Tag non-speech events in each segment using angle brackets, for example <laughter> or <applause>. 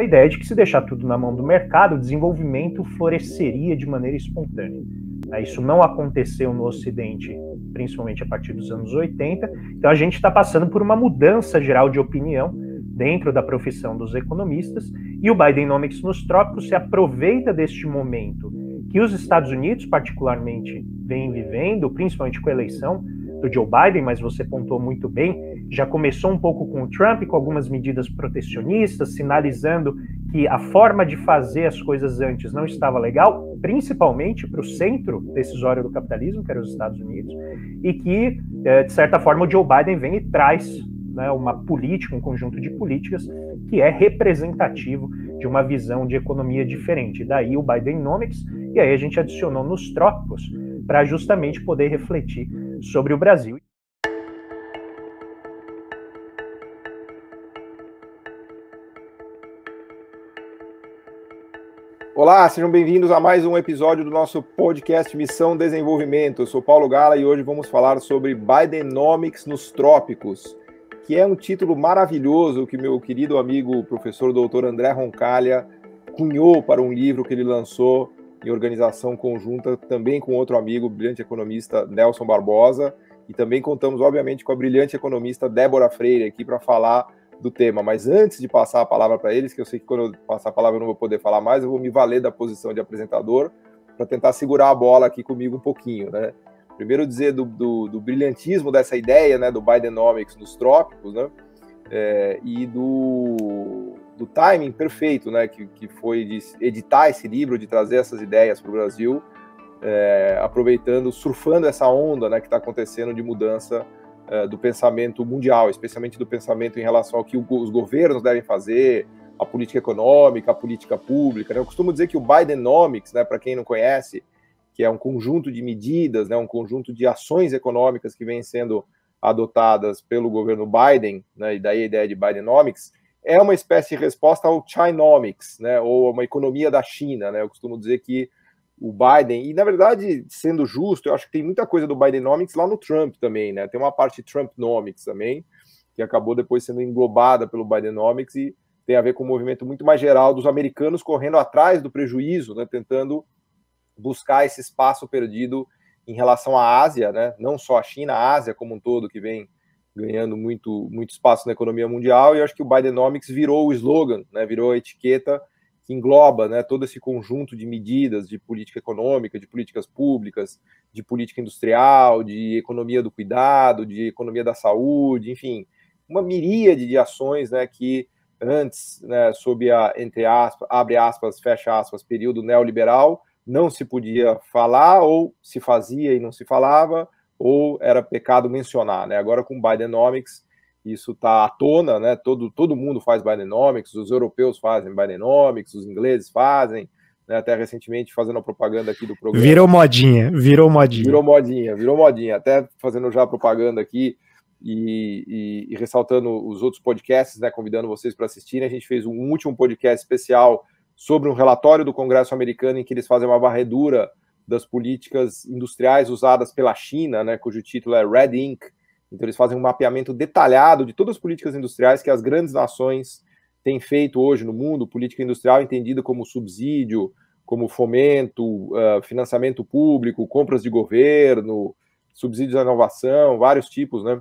a ideia de que se deixar tudo na mão do mercado, o desenvolvimento floresceria de maneira espontânea. Né, isso não aconteceu no Ocidente, principalmente a partir dos anos 80. Então a gente está passando por uma mudança geral de opinião dentro da profissão dos economistas e o Bidenomics nos trópicos se aproveita deste momento que os Estados Unidos, particularmente, vem vivendo, principalmente com a eleição do Joe Biden, mas você pontuou muito bem, já começou um pouco com o Trump, com algumas medidas protecionistas, sinalizando que a forma de fazer as coisas antes não estava legal, principalmente para o centro decisório do capitalismo, que era os Estados Unidos, e que, eh, de certa forma, o Joe Biden vem e traz né, uma política, um conjunto de políticas que é representativo de uma visão de economia diferente. Daí o Bidenomics, e aí a gente adicionou nos trópicos para justamente poder refletir sobre o Brasil. Olá, sejam bem-vindos a mais um episódio do nosso podcast Missão Desenvolvimento. Eu sou Paulo Gala e hoje vamos falar sobre Bidenomics nos Trópicos, que é um título maravilhoso que meu querido amigo professor doutor André Roncalha cunhou para um livro que ele lançou em organização conjunta também com outro amigo, brilhante economista Nelson Barbosa, e também contamos, obviamente, com a brilhante economista Débora Freire aqui para falar do tema. Mas antes de passar a palavra para eles, que eu sei que quando eu passar a palavra eu não vou poder falar mais, eu vou me valer da posição de apresentador para tentar segurar a bola aqui comigo um pouquinho, né? Primeiro dizer do, do, do brilhantismo dessa ideia, né, do Bidenomics nos trópicos, né, é, e do do timing perfeito, né, que, que foi de editar esse livro, de trazer essas ideias para o Brasil, é, aproveitando, surfando essa onda né, que está acontecendo de mudança é, do pensamento mundial, especialmente do pensamento em relação ao que os governos devem fazer, a política econômica, a política pública. Né? Eu costumo dizer que o Bidenomics, né, para quem não conhece, que é um conjunto de medidas, né, um conjunto de ações econômicas que vêm sendo adotadas pelo governo Biden, né, e daí a ideia de Bidenomics, é uma espécie de resposta ao Chinomics, né, ou a uma economia da China, né, eu costumo dizer que o Biden, e na verdade, sendo justo, eu acho que tem muita coisa do Bidenomics lá no Trump também, né, tem uma parte Trumpnomics também, que acabou depois sendo englobada pelo Bidenomics e tem a ver com um movimento muito mais geral dos americanos correndo atrás do prejuízo, né, tentando buscar esse espaço perdido em relação à Ásia, né, não só a China, a Ásia como um todo que vem ganhando muito, muito espaço na economia mundial, e acho que o Bidenomics virou o slogan, né, virou a etiqueta que engloba né, todo esse conjunto de medidas de política econômica, de políticas públicas, de política industrial, de economia do cuidado, de economia da saúde, enfim, uma miríade de ações né, que antes, né, sob a, entre aspas, abre aspas, fecha aspas, período neoliberal, não se podia falar ou se fazia e não se falava, ou era pecado mencionar, né? Agora com Bidenomics isso está à tona, né? Todo, todo mundo faz Bidenomics, os europeus fazem Bidenomics, os ingleses fazem, né? até recentemente fazendo a propaganda aqui do programa. Virou modinha, virou modinha. Virou modinha, virou modinha. Até fazendo já propaganda aqui e, e, e ressaltando os outros podcasts, né? Convidando vocês para assistirem. A gente fez um último podcast especial sobre um relatório do Congresso americano em que eles fazem uma varredura das políticas industriais usadas pela China, né, cujo título é Red Ink. Então, eles fazem um mapeamento detalhado de todas as políticas industriais que as grandes nações têm feito hoje no mundo, política industrial entendida como subsídio, como fomento, uh, financiamento público, compras de governo, subsídios à inovação, vários tipos, né?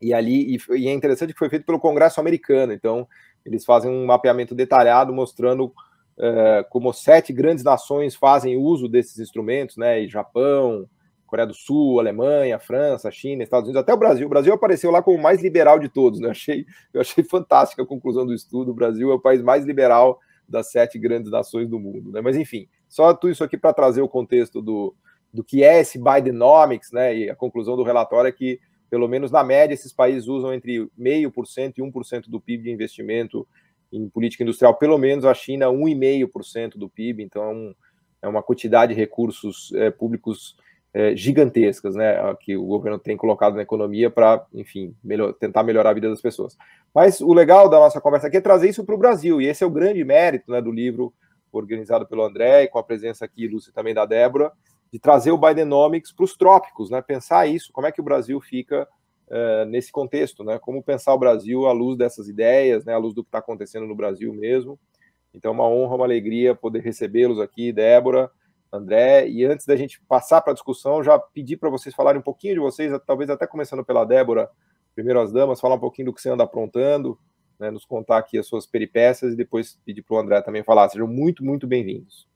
E ali, e, e é interessante que foi feito pelo Congresso americano, então eles fazem um mapeamento detalhado mostrando eh, como sete grandes nações fazem uso desses instrumentos, né? E Japão, Coreia do Sul, Alemanha, França, China, Estados Unidos, até o Brasil. O Brasil apareceu lá como o mais liberal de todos, né? Eu achei, eu achei fantástica a conclusão do estudo. O Brasil é o país mais liberal das sete grandes nações do mundo, né? Mas enfim, só tudo isso aqui para trazer o contexto do, do que é esse Bidenomics, né? E a conclusão do relatório é que, pelo menos na média, esses países usam entre 0,5% e 1% do PIB de investimento em política industrial, pelo menos a China, 1,5% do PIB, então é, um, é, uma quantidade de recursos é, públicos é, gigantescas, né, que o governo tem colocado na economia para, enfim, melhor, tentar melhorar a vida das pessoas. Mas o legal da nossa conversa aqui é trazer isso para o Brasil, e esse é o grande mérito né, do livro organizado pelo André, e com a presença aqui, Lúcia, também da Débora, de trazer o Bidenomics para os trópicos, né, pensar isso, como é que o Brasil fica uh, nesse contexto, né? Como pensar o Brasil à luz dessas ideias, né? À luz do que está acontecendo no Brasil mesmo. Então, é uma honra, uma alegria poder recebê-los aqui, Débora, André. E antes da gente passar para a discussão, já pedi para vocês falarem um pouquinho de vocês, talvez até começando pela Débora, primeiro as damas, falar um pouquinho do que você anda aprontando, né? Nos contar aqui as suas peripécias e depois pedir para o André também falar. Sejam muito, muito bem-vindos.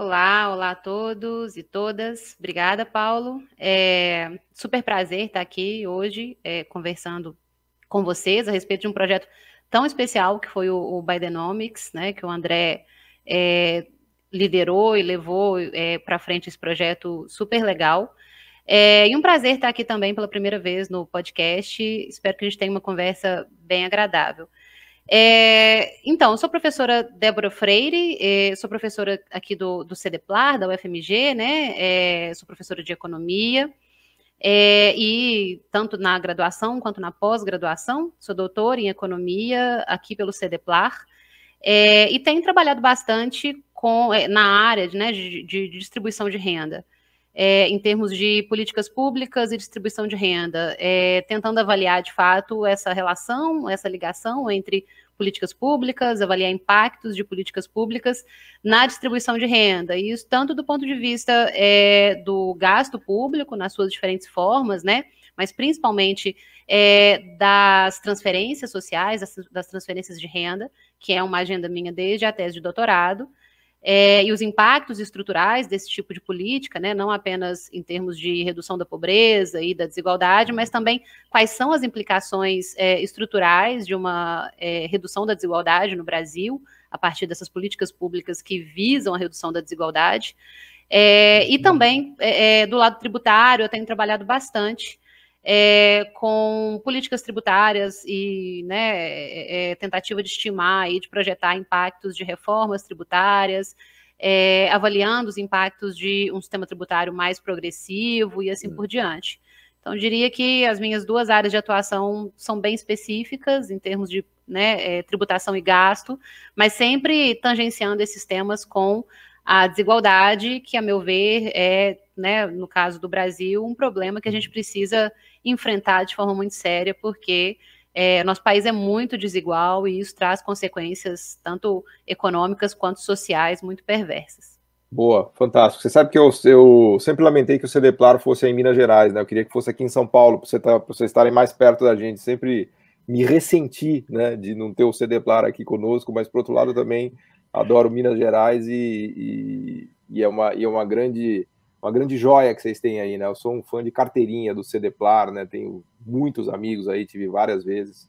Olá, olá a todos e todas. Obrigada, Paulo. É super prazer estar aqui hoje é, conversando com vocês a respeito de um projeto tão especial que foi o, o Bidenomics, né, que o André é, liderou e levou é, para frente esse projeto super legal. É, e um prazer estar aqui também pela primeira vez no podcast. Espero que a gente tenha uma conversa bem agradável. É, então, sou professora Débora Freire, é, sou professora aqui do, do CDPLAR, da UFMG, né? É, sou professora de economia. É, e tanto na graduação quanto na pós-graduação, sou doutora em economia aqui pelo CDPLAR. É, e tenho trabalhado bastante com, é, na área de, né, de, de distribuição de renda é, em termos de políticas públicas e distribuição de renda, é, tentando avaliar de fato essa relação, essa ligação entre políticas públicas, avaliar impactos de políticas públicas na distribuição de renda. E isso tanto do ponto de vista é, do gasto público, nas suas diferentes formas, né? Mas principalmente é, das transferências sociais, das, das transferências de renda, que é uma agenda minha desde a tese de doutorado, é, e os impactos estruturais desse tipo de política, né, não apenas em termos de redução da pobreza e da desigualdade, mas também quais são as implicações é, estruturais de uma é, redução da desigualdade no Brasil, a partir dessas políticas públicas que visam a redução da desigualdade. É, e também é, é, do lado tributário, eu tenho trabalhado bastante é, com políticas tributárias e né, é, é, tentativa de estimar e de projetar impactos de reformas tributárias, é, avaliando os impactos de um sistema tributário mais progressivo e assim por diante. Então, diria que as minhas duas áreas de atuação são bem específicas em termos de né, é, tributação e gasto, mas sempre tangenciando esses temas com a desigualdade, que, a meu ver, é, né, no caso do Brasil, um problema que a gente uhum. precisa enfrentar de forma muito séria, porque é, nosso país é muito desigual e isso traz consequências tanto econômicas quanto sociais muito perversas. Boa, fantástico. Você sabe que eu, eu sempre lamentei que o CD Plar fosse em Minas Gerais, né? Eu queria que fosse aqui em São Paulo, para você tá, vocês estarem mais perto da gente. Sempre me ressenti né, de não ter o CD Plar aqui conosco, mas, por outro lado, também adoro Minas Gerais e, e, e é, uma, e é uma grande uma grande joia que vocês têm aí, né? Eu sou um fã de carteirinha do Plar, né? Tenho muitos amigos aí, tive várias vezes.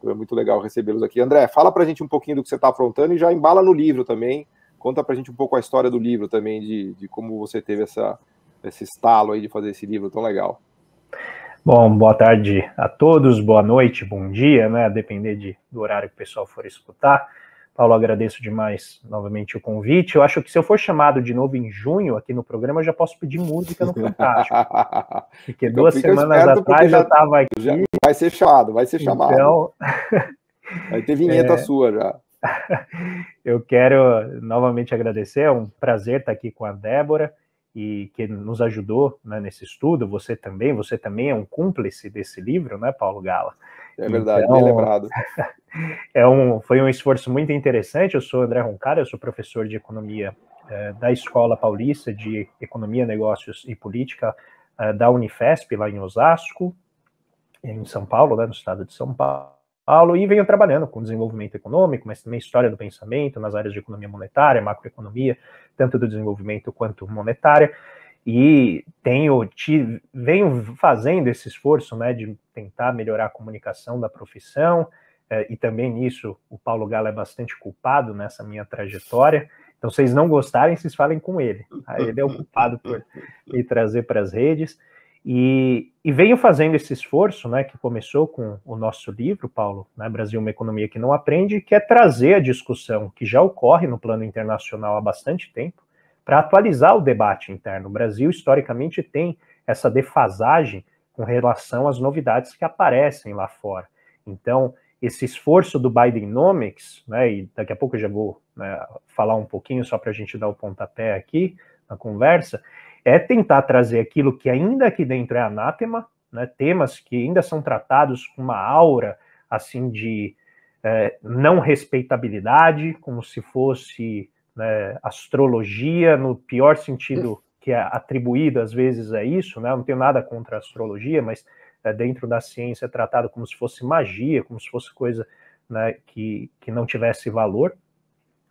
Foi muito legal recebê-los aqui. André, fala pra gente um pouquinho do que você está afrontando e já embala no livro também. Conta pra gente um pouco a história do livro também, de, de como você teve essa, esse estalo aí de fazer esse livro tão legal. Bom, boa tarde a todos, boa noite, bom dia, né? A depender de, do horário que o pessoal for escutar. Paulo, agradeço demais novamente o convite. Eu acho que se eu for chamado de novo em junho aqui no programa, eu já posso pedir música no Fantástico. <laughs> Porque então, duas semanas atrás já estava aqui. Já vai ser chamado, vai ser chamado. Então... vai <laughs> ter vinheta é... sua já. <laughs> Eu quero novamente agradecer, é um prazer estar aqui com a Débora e que nos ajudou né, nesse estudo. Você também, você também é um cúmplice desse livro, né, Paulo Gala? É verdade, então, bem lembrado. <laughs> É um, foi um esforço muito interessante. Eu sou André Roncar, eu sou professor de economia eh, da Escola Paulista de Economia, Negócios e Política eh, da Unifesp, lá em Osasco, em São Paulo, né, no estado de São Paulo, e venho trabalhando com desenvolvimento econômico, mas também história do pensamento nas áreas de economia monetária, macroeconomia, tanto do desenvolvimento quanto monetária e tenho tive, venho fazendo esse esforço né, de tentar melhorar a comunicação da profissão, eh, e também nisso o Paulo Galo é bastante culpado nessa minha trajetória. Então, se vocês não gostarem, vocês falem com ele. Tá? Ele é o culpado por me trazer para as redes. E, e, venho fazendo esse esforço, né, que começou com o nosso livro, Paulo, né, Brasil, uma economia que não aprende, que é trazer a discussão que já ocorre no plano internacional há bastante tempo, para atualizar o debate interno. O Brasil, historicamente, tem essa defasagem com relação às novidades que aparecem lá fora. Então, esse esforço do Bidenomics, né, e daqui a pouco eu já vou né, falar um pouquinho só para a gente dar o pontapé aqui na conversa, é tentar trazer aquilo que ainda aqui dentro é anátema, né, temas que ainda são tratados com uma aura assim de é, não respeitabilidade, como se fosse né, astrologia, no pior sentido que é atribuído às vezes a é isso, né? Eu não tenho nada contra a astrologia, mas é, dentro da ciência é tratado como se fosse magia, como se fosse coisa né, que, que não tivesse valor,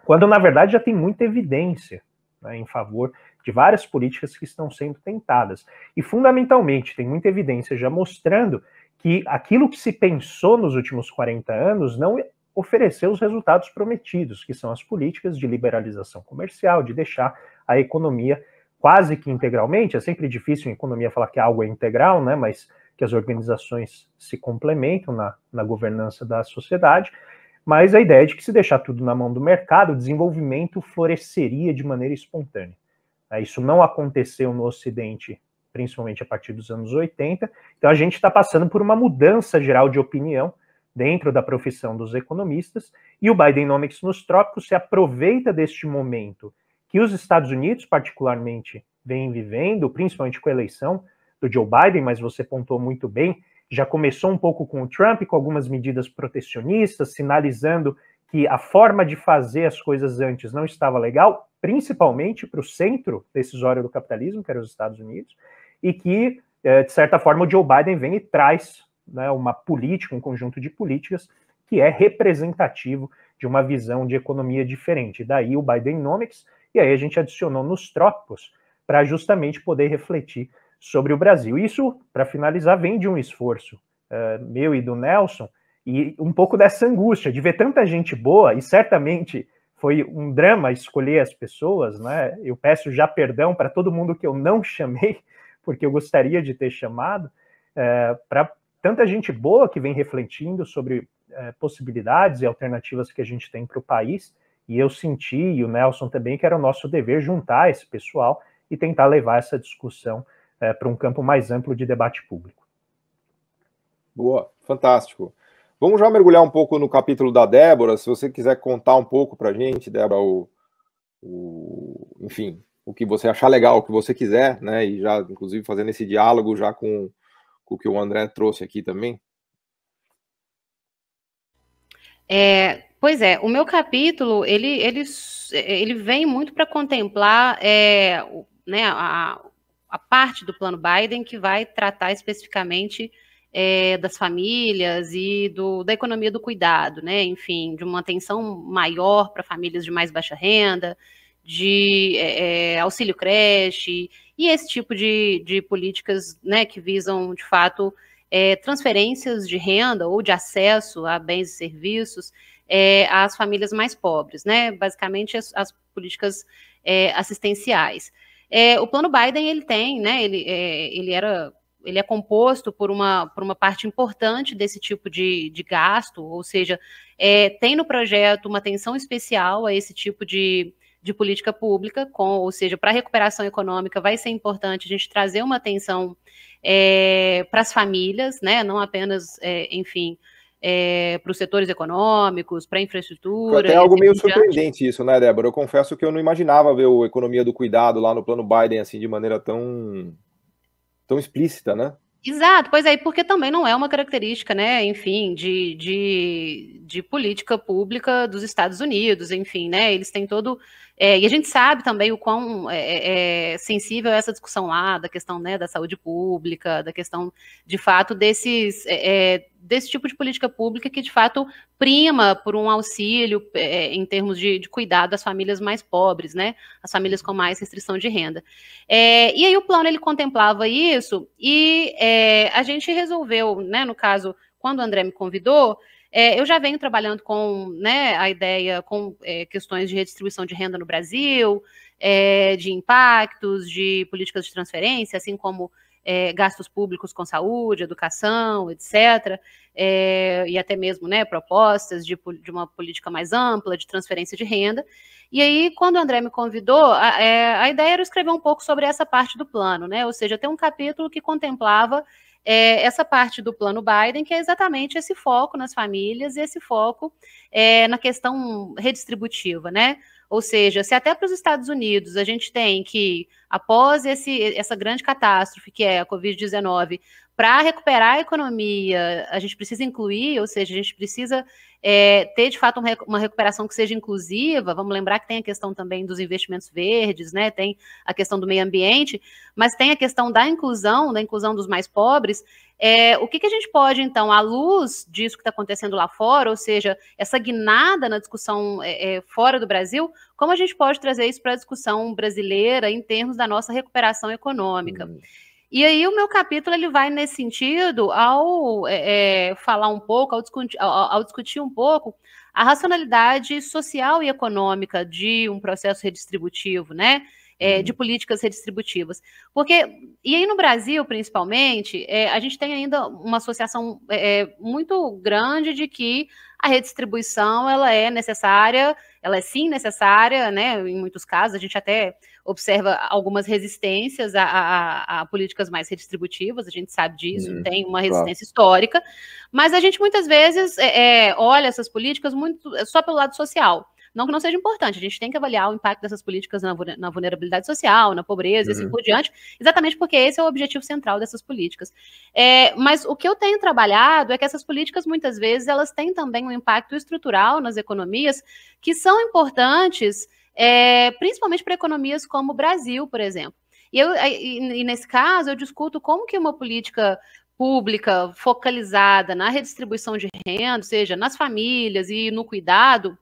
quando na verdade já tem muita evidência né, em favor de várias políticas que estão sendo tentadas. E fundamentalmente tem muita evidência já mostrando que aquilo que se pensou nos últimos 40 anos não oferecer os resultados prometidos, que são as políticas de liberalização comercial, de deixar a economia quase que integralmente, é sempre difícil em economia falar que algo é integral, né, mas que as organizações se complementam na, na governança da sociedade, mas a ideia é de que se deixar tudo na mão do mercado, o desenvolvimento floresceria de maneira espontânea. É, isso não aconteceu no Ocidente, principalmente a partir dos anos 80, então a gente está passando por uma mudança geral de opinião, dentro da profissão dos economistas, e o Bidenomics nos trópicos se aproveita deste momento que os Estados Unidos, particularmente, vem vivendo, principalmente com a eleição do Joe Biden, mas você pontuou muito bem, já começou um pouco com o Trump, com algumas medidas protecionistas, sinalizando que a forma de fazer as coisas antes não estava legal, principalmente para o centro decisório do capitalismo, que era os Estados Unidos, e que, eh, de certa forma, o Joe Biden vem e traz né, uma política, um conjunto de políticas que é representativo de uma visão de economia diferente. Daí o Bidenomics, e aí a gente adicionou nos trópicos para justamente poder refletir sobre o Brasil. Isso, para finalizar, vem de um esforço uh, meu e do Nelson, e um pouco dessa angústia de ver tanta gente boa, e certamente foi um drama escolher as pessoas, né? Eu peço já perdão para todo mundo que eu não chamei, <laughs> porque eu gostaria de ter chamado, uh, para tanta gente boa que vem refletindo sobre é, possibilidades e alternativas que a gente tem para o país, e eu senti, e o Nelson também, que era o nosso dever juntar esse pessoal e tentar levar essa discussão é, para um campo mais amplo de debate público. Boa, fantástico. Vamos já mergulhar um pouco no capítulo da Débora, se você quiser contar um pouco para a gente, Débora, o, o, enfim, o que você achar legal, o que você quiser, né? E já, inclusive, fazendo esse diálogo já com com o que o André trouxe aqui também? É, pois é, o meu capítulo ele, ele, ele vem muito para contemplar é, né, a, a parte do plano Biden que vai tratar especificamente é, das famílias e do, da economia do cuidado, né? Enfim, de uma atenção maior para famílias de mais baixa renda, de é, é auxílio creche e esse tipo de, de políticas né, que visam, de fato, é, transferências de renda ou de acesso a bens e serviços é, às famílias mais pobres, né? basicamente as, as políticas é, assistenciais. É, o plano Biden ele tem, né? ele, é, ele era ele é composto por uma, por uma parte importante desse tipo de, de gasto, ou seja, é, tem no projeto uma atenção especial a esse tipo de, de política pública, com, ou seja, para a recuperação econômica vai ser importante a gente trazer uma atenção é, para as famílias, né? Não apenas, é, enfim, é, para os setores econômicos, para a infraestrutura. Até algo meio surpreendente isso, né, Débora? Eu confesso que eu não imaginava ver o economia do cuidado lá no plano Biden assim de maneira tão tão explícita, né? Exato, pois aí, é, porque também não é uma característica, né, enfim, de, de, de política pública dos Estados Unidos, enfim, né, eles têm todo é, e a gente sabe também o quão é, é, é sensível é essa discussão lá, da questão né, da saúde pública, da questão, de fato, desses, é, é, desse tipo de política pública que, de fato, prima por um auxílio em termos de, de, cuidado às famílias mais pobres, né, as famílias com mais restrição de renda. e aí o plano, ele contemplava isso e a gente resolveu, né, no caso, quando o André me convidou, é, eu já venho trabalhando com né, a ideia, com é, questões de redistribuição de renda no Brasil, é, de impactos, de políticas de transferência, assim como é, gastos públicos com saúde, educação, etc., é, e até mesmo né, propostas de, de, uma política mais ampla, de transferência de renda. E aí, quando o André me convidou, a, é, a ideia era escrever um pouco sobre essa parte do plano, né? ou seja, ter um capítulo que contemplava é, essa parte do plano Biden, que é exatamente esse foco nas famílias e esse foco é, na questão redistributiva, né? Ou seja, se até para os Estados Unidos a gente tem que após esse, essa grande catástrofe que é a Covid-19, para recuperar a economia, a gente precisa incluir, ou seja, a gente precisa é, ter de fato uma recuperação que seja inclusiva. Vamos lembrar que tem a questão também dos investimentos verdes, né? Tem a questão do meio ambiente, mas tem a questão da inclusão, da inclusão dos mais pobres. É, o que, que a gente pode, então, à luz disso que está acontecendo lá fora, ou seja, essa guinada na discussão é, é fora do Brasil, como a gente pode trazer isso para a discussão brasileira em termos da nossa recuperação econômica? Uhum. E aí o meu capítulo ele vai nesse sentido ao é, é falar um pouco, ao discutir, ao, ao discutir um pouco a racionalidade social e econômica de um processo redistributivo, né? É, uhum. de políticas redistributivas. Porque e aí no Brasil, principalmente, é, a gente tem ainda uma associação é, é, muito grande de que a redistribuição ela é necessária, ela é sim necessária, né? Em muitos casos a gente até observa algumas resistências a, a, a políticas mais redistributivas, a gente sabe disso, hum, tem uma resistência claro. histórica, mas a gente muitas vezes é, é olha essas políticas muito é, só pelo lado social. Não que não seja importante, a gente tem que avaliar o impacto dessas políticas na, vulnerabilidade social, na pobreza uhum. e assim uhum. por diante, exatamente porque esse é o objetivo central dessas políticas. É, mas o que eu tenho trabalhado é que essas políticas, muitas vezes, elas têm também um impacto estrutural nas economias que são importantes, é, principalmente para economias como o Brasil, por exemplo. E, eu, e, e nesse caso, eu discuto como que uma política pública focalizada na redistribuição de renda, ou seja, nas famílias e no cuidado,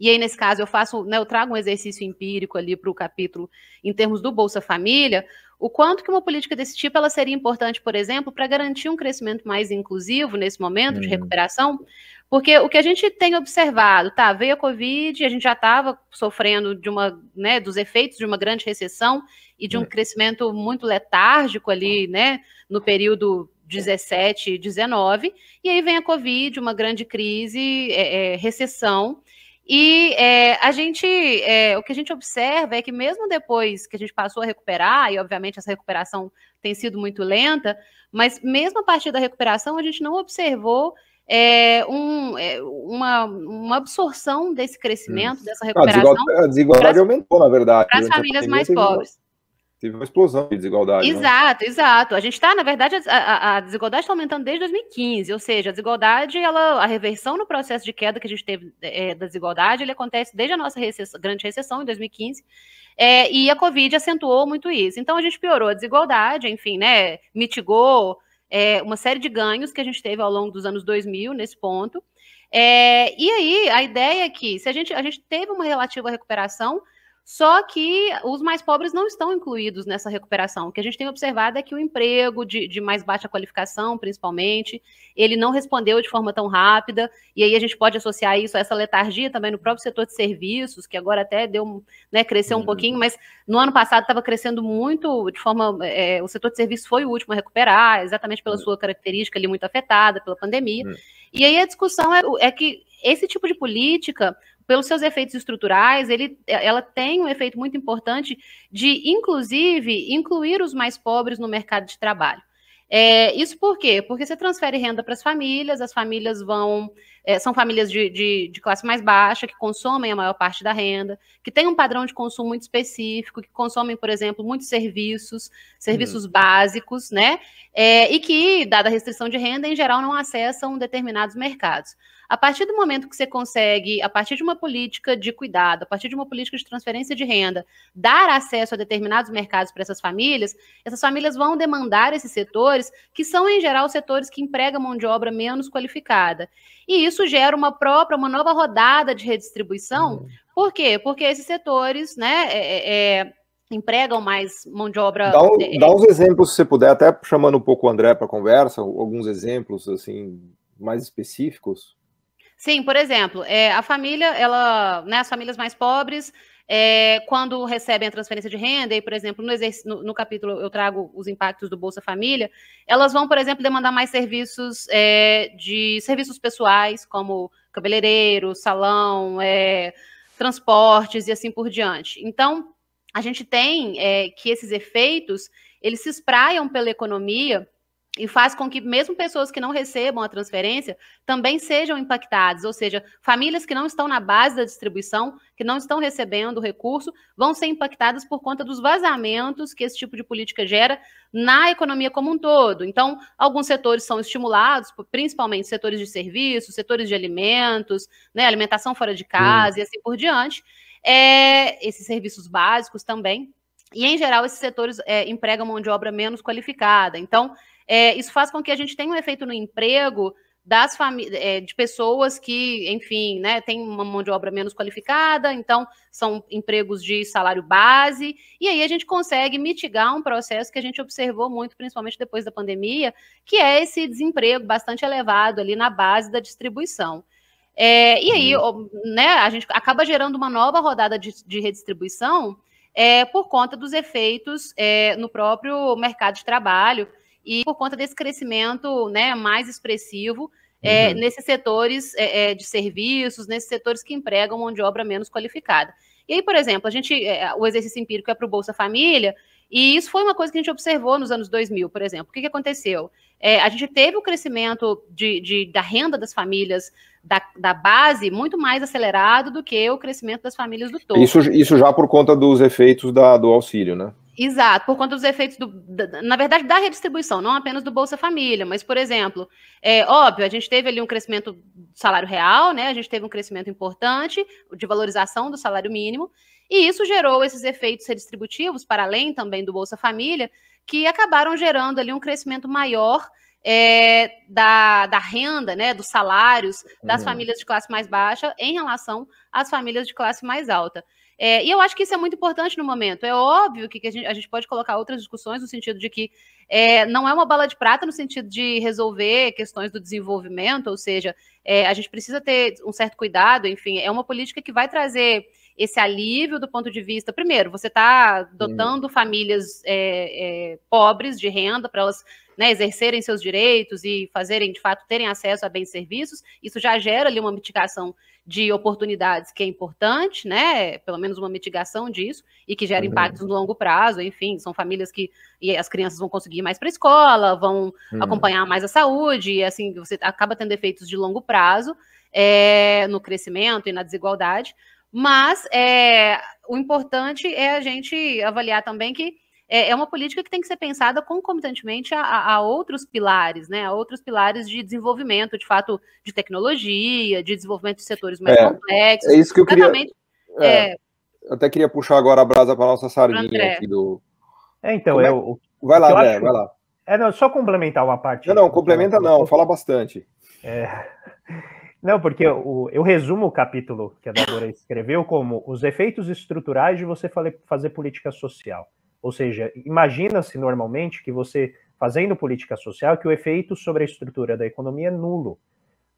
e aí, nesse caso, eu faço, né, eu trago um exercício empírico ali para o capítulo em termos do Bolsa Família, o quanto que uma política desse tipo ela seria importante, por exemplo, para garantir um crescimento mais inclusivo nesse momento uhum. de hum. recuperação, porque o que a gente tem observado, tá, veio a Covid, a gente já estava sofrendo de uma, né, dos efeitos de uma grande recessão e de um hum. crescimento muito letárgico ali, hum. né, no período 17 e 19, e aí vem a Covid, uma grande crise, é, é, recessão, e é, a gente, é, o que a gente observa é que mesmo depois que a gente passou a recuperar, e obviamente essa recuperação tem sido muito lenta, mas mesmo a partir da recuperação a gente não observou é, um, é, uma, uma, absorção desse crescimento, hum. dessa ah, recuperação. A desigualdade, a desigualdade pra, aumentou, na verdade. Para as famílias mais pobres teve uma explosão de desigualdade. Né? Exato, né? exato. A gente está, na verdade, a, a desigualdade está aumentando desde 2015, ou seja, a desigualdade, ela, a reversão no processo de queda que a gente teve é, da desigualdade, ele acontece desde a nossa recessão, grande recessão em 2015, é, e a Covid acentuou muito isso. Então a gente piorou a desigualdade, enfim, né, mitigou é, uma série de ganhos que a gente teve ao longo dos anos 2000 nesse ponto. É, e aí, a ideia é que se a gente, a gente teve uma relativa recuperação, só que os mais pobres não estão incluídos nessa recuperação. O que a gente tem observado é que o emprego de, de, mais baixa qualificação, principalmente, ele não respondeu de forma tão rápida, e aí a gente pode associar isso a essa letargia também no próprio setor de serviços, que agora até deu, né, cresceu um uhum. pouquinho, mas no ano passado estava crescendo muito de forma. É, o setor de serviços foi o último a recuperar, exatamente pela uhum. sua característica ali muito afetada pela pandemia. Uhum. E aí a discussão é, é que esse tipo de política, pelos seus efeitos estruturais, ele, é, ela tem um efeito muito importante de, inclusive, incluir os mais pobres no mercado de trabalho. É, isso por quê? Porque você transfere renda para as famílias, as famílias vão. É, são famílias de, de, de, classe mais baixa, que consomem a maior parte da renda, que têm um padrão de consumo muito específico, que consomem, por exemplo, muitos serviços, serviços hum. básicos, né? É, e que, dada a restrição de renda, em geral não acessam determinados mercados. A partir do momento que você consegue, a partir de uma política de cuidado, a partir de uma política de transferência de renda, dar acesso a determinados mercados para essas famílias, essas famílias vão demandar esses setores, que são, em geral, setores que empregam mão de obra menos qualificada. E isso gera uma própria, uma nova rodada de redistribuição. Hum. Por quê? Porque esses setores, né, é, é, é, empregam mais mão de obra. Dá, um, é, é dá, uns exemplos, se você puder, até chamando um pouco o André para conversa, alguns exemplos assim mais específicos. Sim, por exemplo, é, a família, ela, né, as famílias mais pobres, é, quando recebem a transferência de renda, e, por exemplo, no, no, no, capítulo eu trago os impactos do Bolsa Família, elas vão, por exemplo, demandar mais serviços é, de serviços pessoais, como cabeleireiro, salão, é, transportes e assim por diante. Então, a gente tem é, que esses efeitos, eles se espraiam pela economia e faz com que mesmo pessoas que não recebam a transferência também sejam impactadas, ou seja, famílias que não estão na base da distribuição, que não estão recebendo o recurso, vão ser impactadas por conta dos vazamentos que esse tipo de política gera na economia como um todo. Então, alguns setores são estimulados, principalmente setores de serviços, setores de alimentos, né, alimentação fora de casa hum. e assim por diante. É, esses serviços básicos também. E, em geral, esses setores é, empregam mão de obra menos qualificada. Então, é, isso faz com que a gente tenha um efeito no emprego das é, de pessoas que, enfim, né, tem uma mão de obra menos qualificada, então são empregos de salário base, e aí a gente consegue mitigar um processo que a gente observou muito, principalmente depois da pandemia, que é esse desemprego bastante elevado ali na base da distribuição. É, e aí, uhum. né, a gente acaba gerando uma nova rodada de, de redistribuição é, por conta dos efeitos é, no próprio mercado de trabalho e por conta desse crescimento né, mais expressivo é, uhum. nesses setores é, é, de serviços, nesses setores que empregam mão de obra menos qualificada. E aí, por exemplo, a gente, é, o exercício empírico é para o Bolsa Família, e isso foi uma coisa que a gente observou nos anos 2000, por exemplo. O que, que aconteceu? É, a gente teve o crescimento de, de, da renda das famílias da, da, base muito mais acelerado do que o crescimento das famílias do todo. Isso, isso já por conta dos efeitos da, do auxílio, né? Exato, por conta dos efeitos, do, da, na verdade, da redistribuição, não apenas do Bolsa Família, mas, por exemplo, é óbvio, a gente teve ali um crescimento do salário real, né? A gente teve um crescimento importante de valorização do salário mínimo, e isso gerou esses efeitos redistributivos, para além também do Bolsa Família, que acabaram gerando ali um crescimento maior é, da, da, renda, né, dos salários das uhum. famílias de classe mais baixa em relação às famílias de classe mais alta. É, e eu acho que isso é muito importante no momento. É óbvio que, que a, gente, a, gente, pode colocar outras discussões no sentido de que é, não é uma bala de prata no sentido de resolver questões do desenvolvimento, ou seja, é, a gente precisa ter um certo cuidado, enfim, é uma política que vai trazer esse alívio do ponto de vista. Primeiro, você está uhum. dotando hum. famílias é, é, pobres de renda para elas né, exercerem seus direitos e fazerem, de fato, terem acesso a bens e serviços, isso já gera ali uma mitigação de oportunidades que é importante, né? Pelo menos uma mitigação disso e que gera impactos no longo prazo. Enfim, são famílias que e as crianças vão conseguir ir mais para a escola, vão uhum. acompanhar mais a saúde e assim você acaba tendo efeitos de longo prazo é, no crescimento e na desigualdade. Mas é, o importante é a gente avaliar também que é, é, uma política que tem que ser pensada concomitantemente a, a, outros pilares, né? A outros pilares de desenvolvimento, de fato, de tecnologia, de desenvolvimento de setores mais é, complexos. É isso que eu queria. É, é, até queria puxar agora a brasa para a nossa sardinha aqui do. É, então, é, é eu. Vai lá, André, acho... vai lá. É, não, só complementar uma parte. Não, não, complementa não, fala bastante. É. <laughs> Não, porque eu, eu, resumo o capítulo que a Débora escreveu como os efeitos estruturais de você fazer política social. Ou seja, imagina-se normalmente que você, fazendo política social, que o efeito sobre a estrutura da economia é nulo.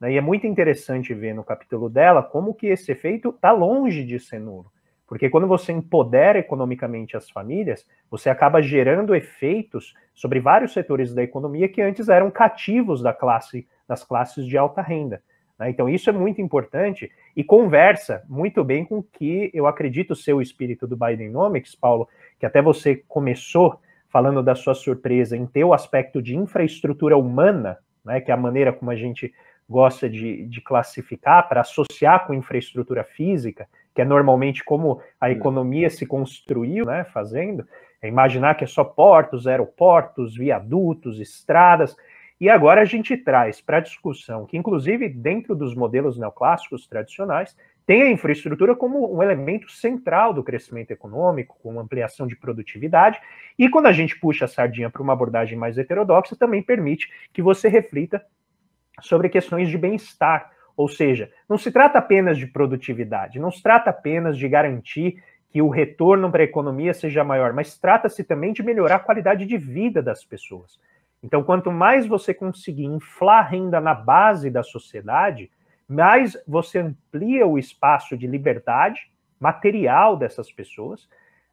Né? E é muito interessante ver no capítulo dela como que esse efeito está longe de ser nulo. Porque quando você empodera economicamente as famílias, você acaba gerando efeitos sobre vários setores da economia que antes eram cativos da classe, das classes de alta renda. Né? Então, isso é muito importante e conversa muito bem com o que eu acredito ser o espírito do Bidenomics, Paulo, que até você começou falando da sua surpresa em ter o aspecto de infraestrutura humana, né, que é a maneira como a gente gosta de, de classificar para associar com infraestrutura física, que é normalmente como a economia se construiu, né, fazendo, é imaginar que é só portos, aeroportos, viadutos, estradas, e agora a gente traz para a discussão, que inclusive dentro dos modelos neoclássicos tradicionais, tem a infraestrutura como um elemento central do crescimento econômico, com ampliação de produtividade, e quando a gente puxa a sardinha para uma abordagem mais heterodoxa, também permite que você reflita sobre questões de bem-estar, ou seja, não se trata apenas de produtividade, não se trata apenas de garantir que o retorno para a economia seja maior, mas trata-se também de melhorar a qualidade de vida das pessoas. Então, quanto mais você conseguir inflar renda na base da sociedade, mas você amplia o espaço de liberdade material dessas pessoas.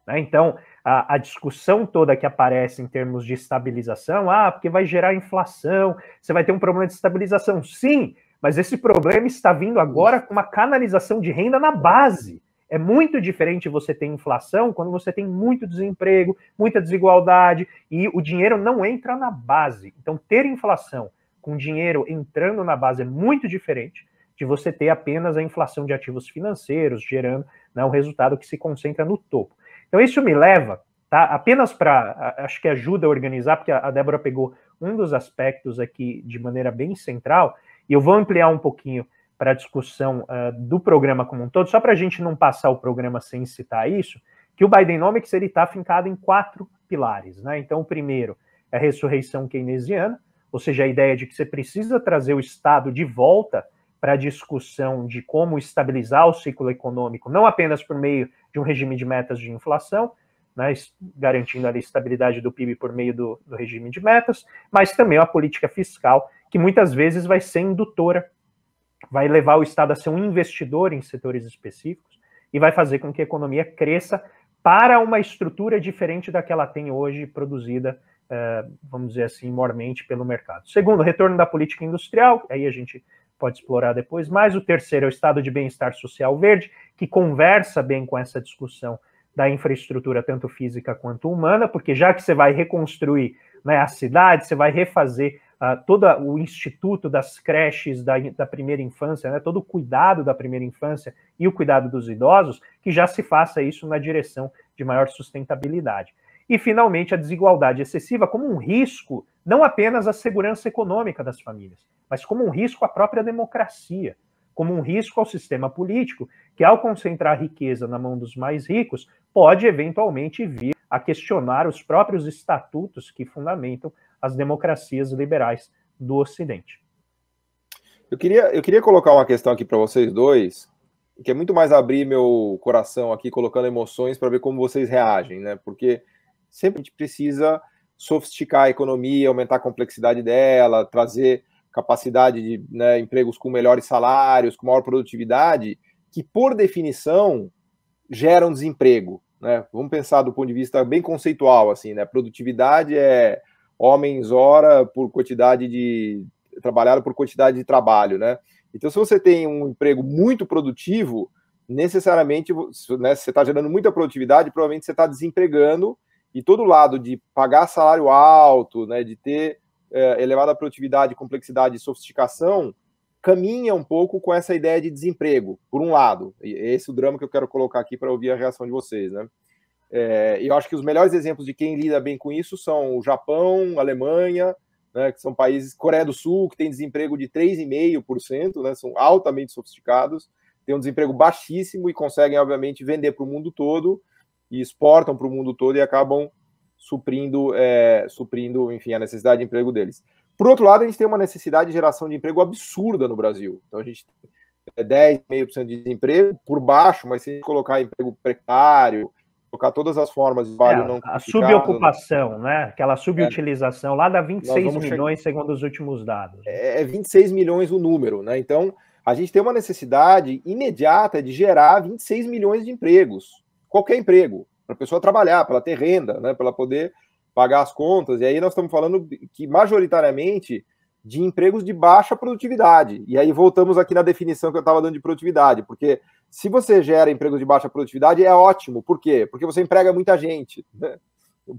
Né? Então, a, a, discussão toda que aparece em termos de estabilização, ah, porque vai gerar inflação, você vai ter um problema de estabilização. Sim, mas esse problema está vindo agora com uma canalização de renda na base. É muito diferente você ter inflação quando você tem muito desemprego, muita desigualdade e o dinheiro não entra na base. Então, ter inflação com dinheiro entrando na base é muito diferente de você ter apenas a inflação de ativos financeiros, gerando né, um resultado que se concentra no topo. Então, isso me leva, tá? Apenas para acho que ajuda a organizar, porque a Débora pegou um dos aspectos aqui de maneira bem central, e eu vou ampliar um pouquinho para a discussão uh, do programa como um todo, só para a gente não passar o programa sem citar isso, que o Bidenomics ele está fincado em quatro pilares, né? Então, o primeiro é a ressurreição keynesiana, ou seja, a ideia de que você precisa trazer o Estado de volta para a discussão de como estabilizar o ciclo econômico, não apenas por meio de um regime de metas de inflação, né, garantindo a estabilidade do PIB por meio do, do regime de metas, mas também a política fiscal, que muitas vezes vai ser indutora, vai levar o Estado a ser um investidor em setores específicos e vai fazer com que a economia cresça para uma estrutura diferente da que ela tem hoje, produzida eh, vamos dizer assim, mormente pelo mercado. Segundo, retorno da política industrial, aí a gente pode explorar depois mais. O terceiro é o estado de bem-estar social verde, que conversa bem com essa discussão da infraestrutura, tanto física quanto humana, porque já que você vai reconstruir né, a cidade, você vai refazer uh, ah, todo o instituto das creches da, da primeira infância, né, todo o cuidado da primeira infância e o cuidado dos idosos, que já se faça isso na direção de maior sustentabilidade. E, finalmente, a desigualdade excessiva como um risco, não apenas à segurança econômica das famílias, mas como um risco à própria democracia, como um risco ao sistema político, que, ao concentrar riqueza na mão dos mais ricos, pode eventualmente vir a questionar os próprios estatutos que fundamentam as democracias liberais do Ocidente. Eu queria, eu queria colocar uma questão aqui para vocês dois, que é muito mais abrir meu coração aqui, colocando emoções para ver como vocês reagem, né? Porque Sempre a gente precisa sofisticar a economia, aumentar a complexidade dela, trazer capacidade de né, empregos com melhores salários, com maior produtividade, que por definição geram desemprego. Né? Vamos pensar do ponto de vista bem conceitual, assim, né? Produtividade é homens hora por quantidade de trabalhado por quantidade de trabalho, né? Então, se você tem um emprego muito produtivo, necessariamente, né, se você está gerando muita produtividade, provavelmente você está desempregando e todo lado de pagar salário alto, né, de ter é, elevada produtividade, complexidade e sofisticação, caminha um pouco com essa ideia de desemprego, por um lado. E esse é o drama que eu quero colocar aqui para ouvir a reação de vocês, né? É, eu acho que os melhores exemplos de quem lida bem com isso são o Japão, Alemanha, né, que são países, Coreia do Sul, que tem desemprego de 3,5%, né, são altamente sofisticados, tem um desemprego baixíssimo e conseguem, obviamente, vender para o mundo todo e exportam para o mundo todo e acabam suprindo, é, suprindo, enfim, a necessidade de emprego deles. Por outro lado, a gente tem uma necessidade de geração de emprego absurda no Brasil. Então, a gente tem 10,5% é, de desemprego por baixo, mas se colocar emprego precário, colocar todas as formas de vale é, não A subocupação, né? Aquela é. subutilização é. lá dá 26 milhões, chegar... segundo os últimos dados. É, é 26 milhões o número, né? Então, a gente tem uma necessidade imediata de gerar 26 milhões de empregos qualquer emprego, para a pessoa trabalhar, para ela ter renda, né, para ela poder pagar as contas. E aí nós estamos falando que, majoritariamente, de empregos de baixa produtividade. E aí voltamos aqui na definição que eu estava dando de produtividade, porque se você gera empregos de baixa produtividade, é ótimo. Por quê? Porque você emprega muita gente. Né?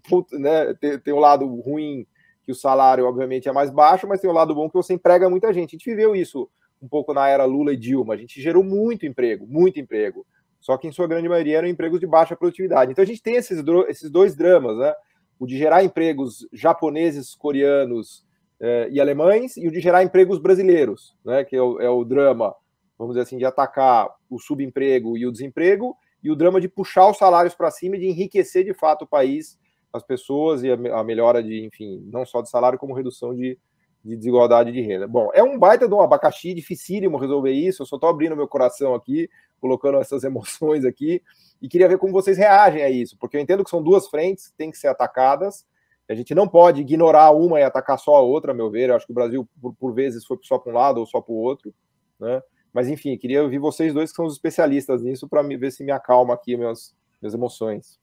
Ponto, né? Tem, tem um lado ruim, que o salário, obviamente, é mais baixo, mas tem o um lado bom que você emprega muita gente. A gente viveu isso um pouco na era Lula e Dilma. A gente gerou muito emprego, muito emprego. Só que, em sua grande maioria, eram empregos de baixa produtividade. Então, a gente tem esses, esses dois dramas, né? O de gerar empregos japoneses, coreanos eh, e alemães, e o de gerar empregos brasileiros, né? Que é o, é o drama, vamos dizer assim, de atacar o subemprego e o desemprego, e o drama de puxar os salários para cima e de enriquecer de fato o país, as pessoas e a, melhora de, enfim, não só de salário, como redução de, de desigualdade de renda. Bom, é um baita de um abacaxi, dificílimo resolver isso. Eu só estou abrindo meu coração aqui, colocando essas <laughs> emoções aqui, e queria ver como vocês reagem a isso, porque eu entendo que são duas frentes que têm que ser atacadas. A gente não pode ignorar uma e atacar só a outra, a meu ver. Eu acho que o Brasil, por, por vezes, foi só para um lado ou só para o outro. Né? Mas, enfim, queria ouvir vocês dois, que são os especialistas nisso, para ver se me acalma aqui minhas, minhas emoções.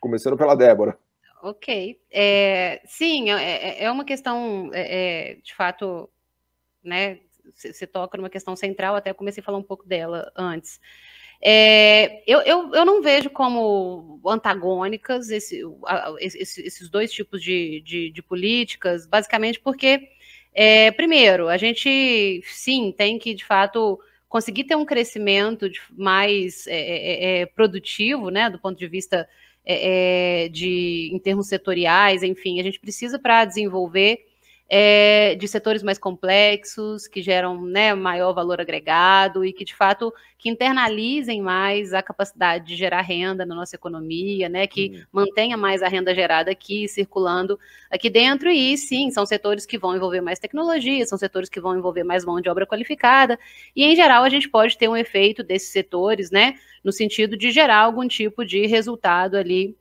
Começando pela Débora. Ok. É, sim, é, é, é, é uma questão, é, é, de fato, né? Você toca numa questão central, até comecei a falar um pouco dela antes. Eu, eu, eu, não vejo como antagônicas esse, esse, esses dois tipos de, de, de políticas, basicamente porque, primeiro, a gente, sim, tem que, de fato, conseguir ter um crescimento mais produtivo, né, do ponto de vista é, é, de, em termos setoriais, enfim, a gente precisa para desenvolver é, de setores mais complexos, que geram né, maior valor agregado e que, de fato, que internalizem mais a capacidade de gerar renda na nossa economia, né, que hum. mantenha mais a renda gerada aqui, circulando aqui dentro, e sim, são setores que vão envolver mais tecnologia, são setores que vão envolver mais mão de obra qualificada, e, em geral, a gente pode ter um efeito desses setores, né, no sentido de gerar algum tipo de resultado ali,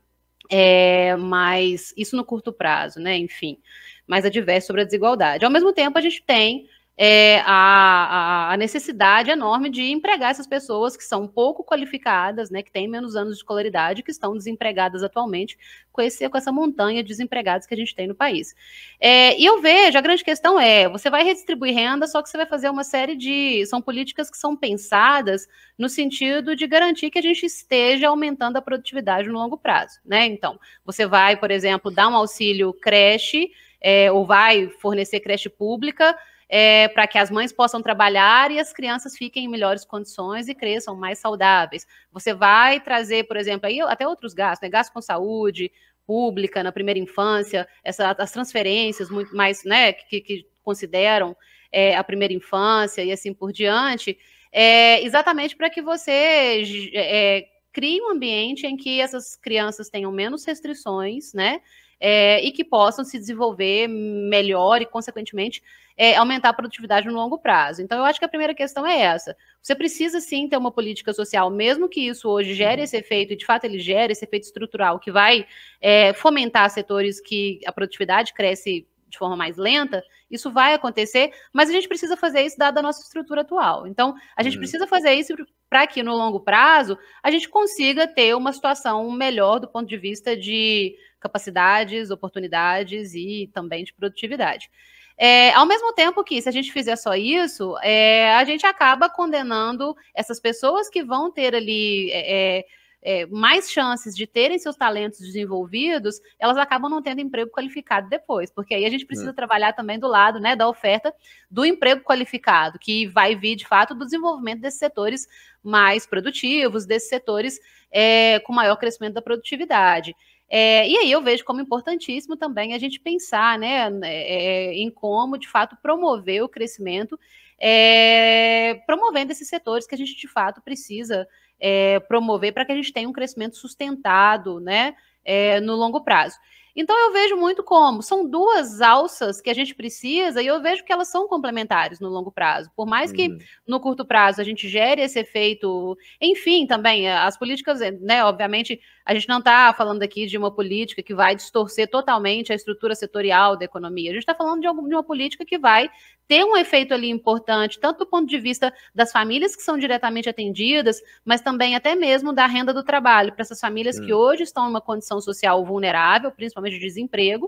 é, mas isso no curto prazo, né, enfim mais adverso sobre a desigualdade. Ao mesmo tempo, a gente tem é, a, a, necessidade enorme de empregar essas pessoas que são pouco qualificadas, né, que têm menos anos de escolaridade, que estão desempregadas atualmente, com, esse, com essa montanha de desempregados que a gente tem no país. É, e eu vejo, a grande questão é, você vai redistribuir renda, só que você vai fazer uma série de... São políticas que são pensadas no sentido de garantir que a gente esteja aumentando a produtividade no longo prazo. Né? Então, você vai, por exemplo, dar um auxílio creche é, ou vai fornecer creche pública é, para que as mães possam trabalhar e as crianças fiquem em melhores condições e cresçam mais saudáveis. Você vai trazer, por exemplo, aí até outros gastos, né? gasto com saúde pública na primeira infância, essa, as transferências muito mais, né, que, que consideram é, a primeira infância e assim por diante, é, exatamente para que você é, crie um ambiente em que essas crianças tenham menos restrições, né? é, e que possam se desenvolver melhor e, consequentemente, é, aumentar a produtividade no longo prazo. Então, eu acho que a primeira questão é essa. Você precisa sim ter uma política social, mesmo que isso hoje gere uhum. esse efeito, e de fato ele gera esse efeito estrutural que vai é, fomentar setores que a produtividade cresce de forma mais lenta, isso vai acontecer, mas a gente precisa fazer isso dada a nossa estrutura atual. Então, a gente uhum. precisa fazer isso para que no longo prazo a gente consiga ter uma situação melhor do ponto de vista de capacidades, oportunidades e também de produtividade. É, ao mesmo tempo que, se a gente fizer só isso, é, a gente acaba condenando essas pessoas que vão ter ali. É, é é, mais chances de terem seus talentos desenvolvidos, elas acabam não tendo emprego qualificado depois, porque aí a gente precisa é. trabalhar também do lado né, da oferta do emprego qualificado, que vai vir de fato do desenvolvimento desses setores mais produtivos, desses setores é, com maior crescimento da produtividade. É, e aí eu vejo como importantíssimo também a gente pensar né, é, é em como, de fato, promover o crescimento, é, promovendo esses setores que a gente, de fato, precisa é, promover para que a gente tenha um crescimento sustentado né, é, no longo prazo. Então eu vejo muito como são duas alças que a gente precisa e eu vejo que elas são complementares no longo prazo. Por mais que uhum. no curto prazo a gente gere esse efeito, enfim, também as políticas, né, obviamente a gente não está falando aqui de uma política que vai distorcer totalmente a estrutura setorial da economia. A gente está falando de, de uma política que vai ter um efeito ali importante, tanto do ponto de vista das famílias que são diretamente atendidas, mas também até mesmo da renda do trabalho, para essas famílias hum. que hoje estão em uma condição social vulnerável, principalmente de desemprego,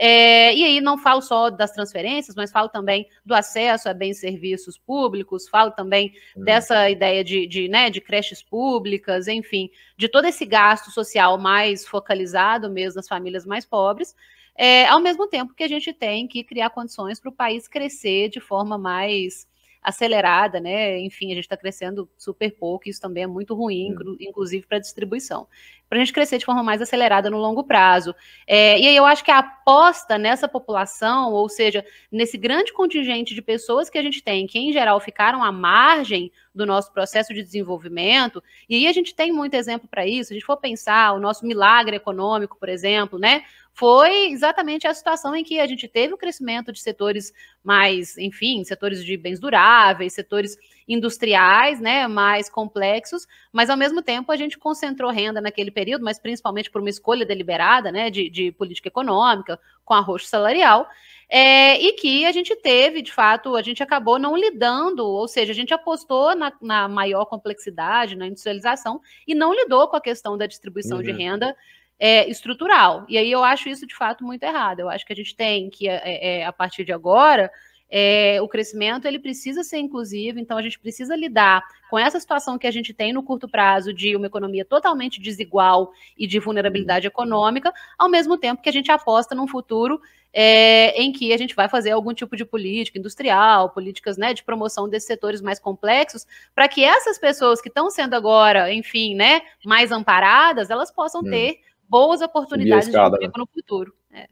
é, e aí não falo só das transferências, mas falo também do acesso a bens e serviços públicos, falo também uhum. dessa ideia de, de, né, de creches públicas, enfim, de todo esse gasto social mais focalizado mesmo nas famílias mais pobres. É, ao mesmo tempo que a gente tem que criar condições para o país crescer de forma mais acelerada, né? Enfim, a gente está crescendo super pouco, isso também é muito ruim, inclusive para a distribuição. Para a gente crescer de forma mais acelerada no longo prazo. É, e aí eu acho que a aposta nessa população, ou seja, nesse grande contingente de pessoas que a gente tem, que em geral ficaram à margem do nosso processo de desenvolvimento, e aí a gente tem muito exemplo para isso. Se a gente for pensar o nosso milagre econômico, por exemplo, né? foi exatamente a situação em que a gente teve o crescimento de setores mais, enfim, setores de bens duráveis, setores industriais, né, mais complexos, mas ao mesmo tempo a gente concentrou renda naquele período, mas principalmente por uma escolha deliberada, né, de, de política econômica, com arroxo salarial, é, e que a gente teve, de fato, a gente acabou não lidando, ou seja, a gente apostou na, na maior complexidade, na industrialização, e não lidou com a questão da distribuição uhum. de renda é, estrutural. E aí eu acho isso de fato muito errado. Eu acho que a gente tem que, é, é, a partir de agora, é, o crescimento ele precisa ser inclusivo, então a gente precisa lidar com essa situação que a gente tem no curto prazo de uma economia totalmente desigual e de vulnerabilidade uhum. econômica, ao mesmo tempo que a gente aposta num futuro é, em que a gente vai fazer algum tipo de política industrial, políticas né, de promoção desses setores mais complexos, para que essas pessoas que estão sendo agora, enfim, né, mais amparadas, elas possam hum. ter boas oportunidades escada, de emprego né? no futuro. É.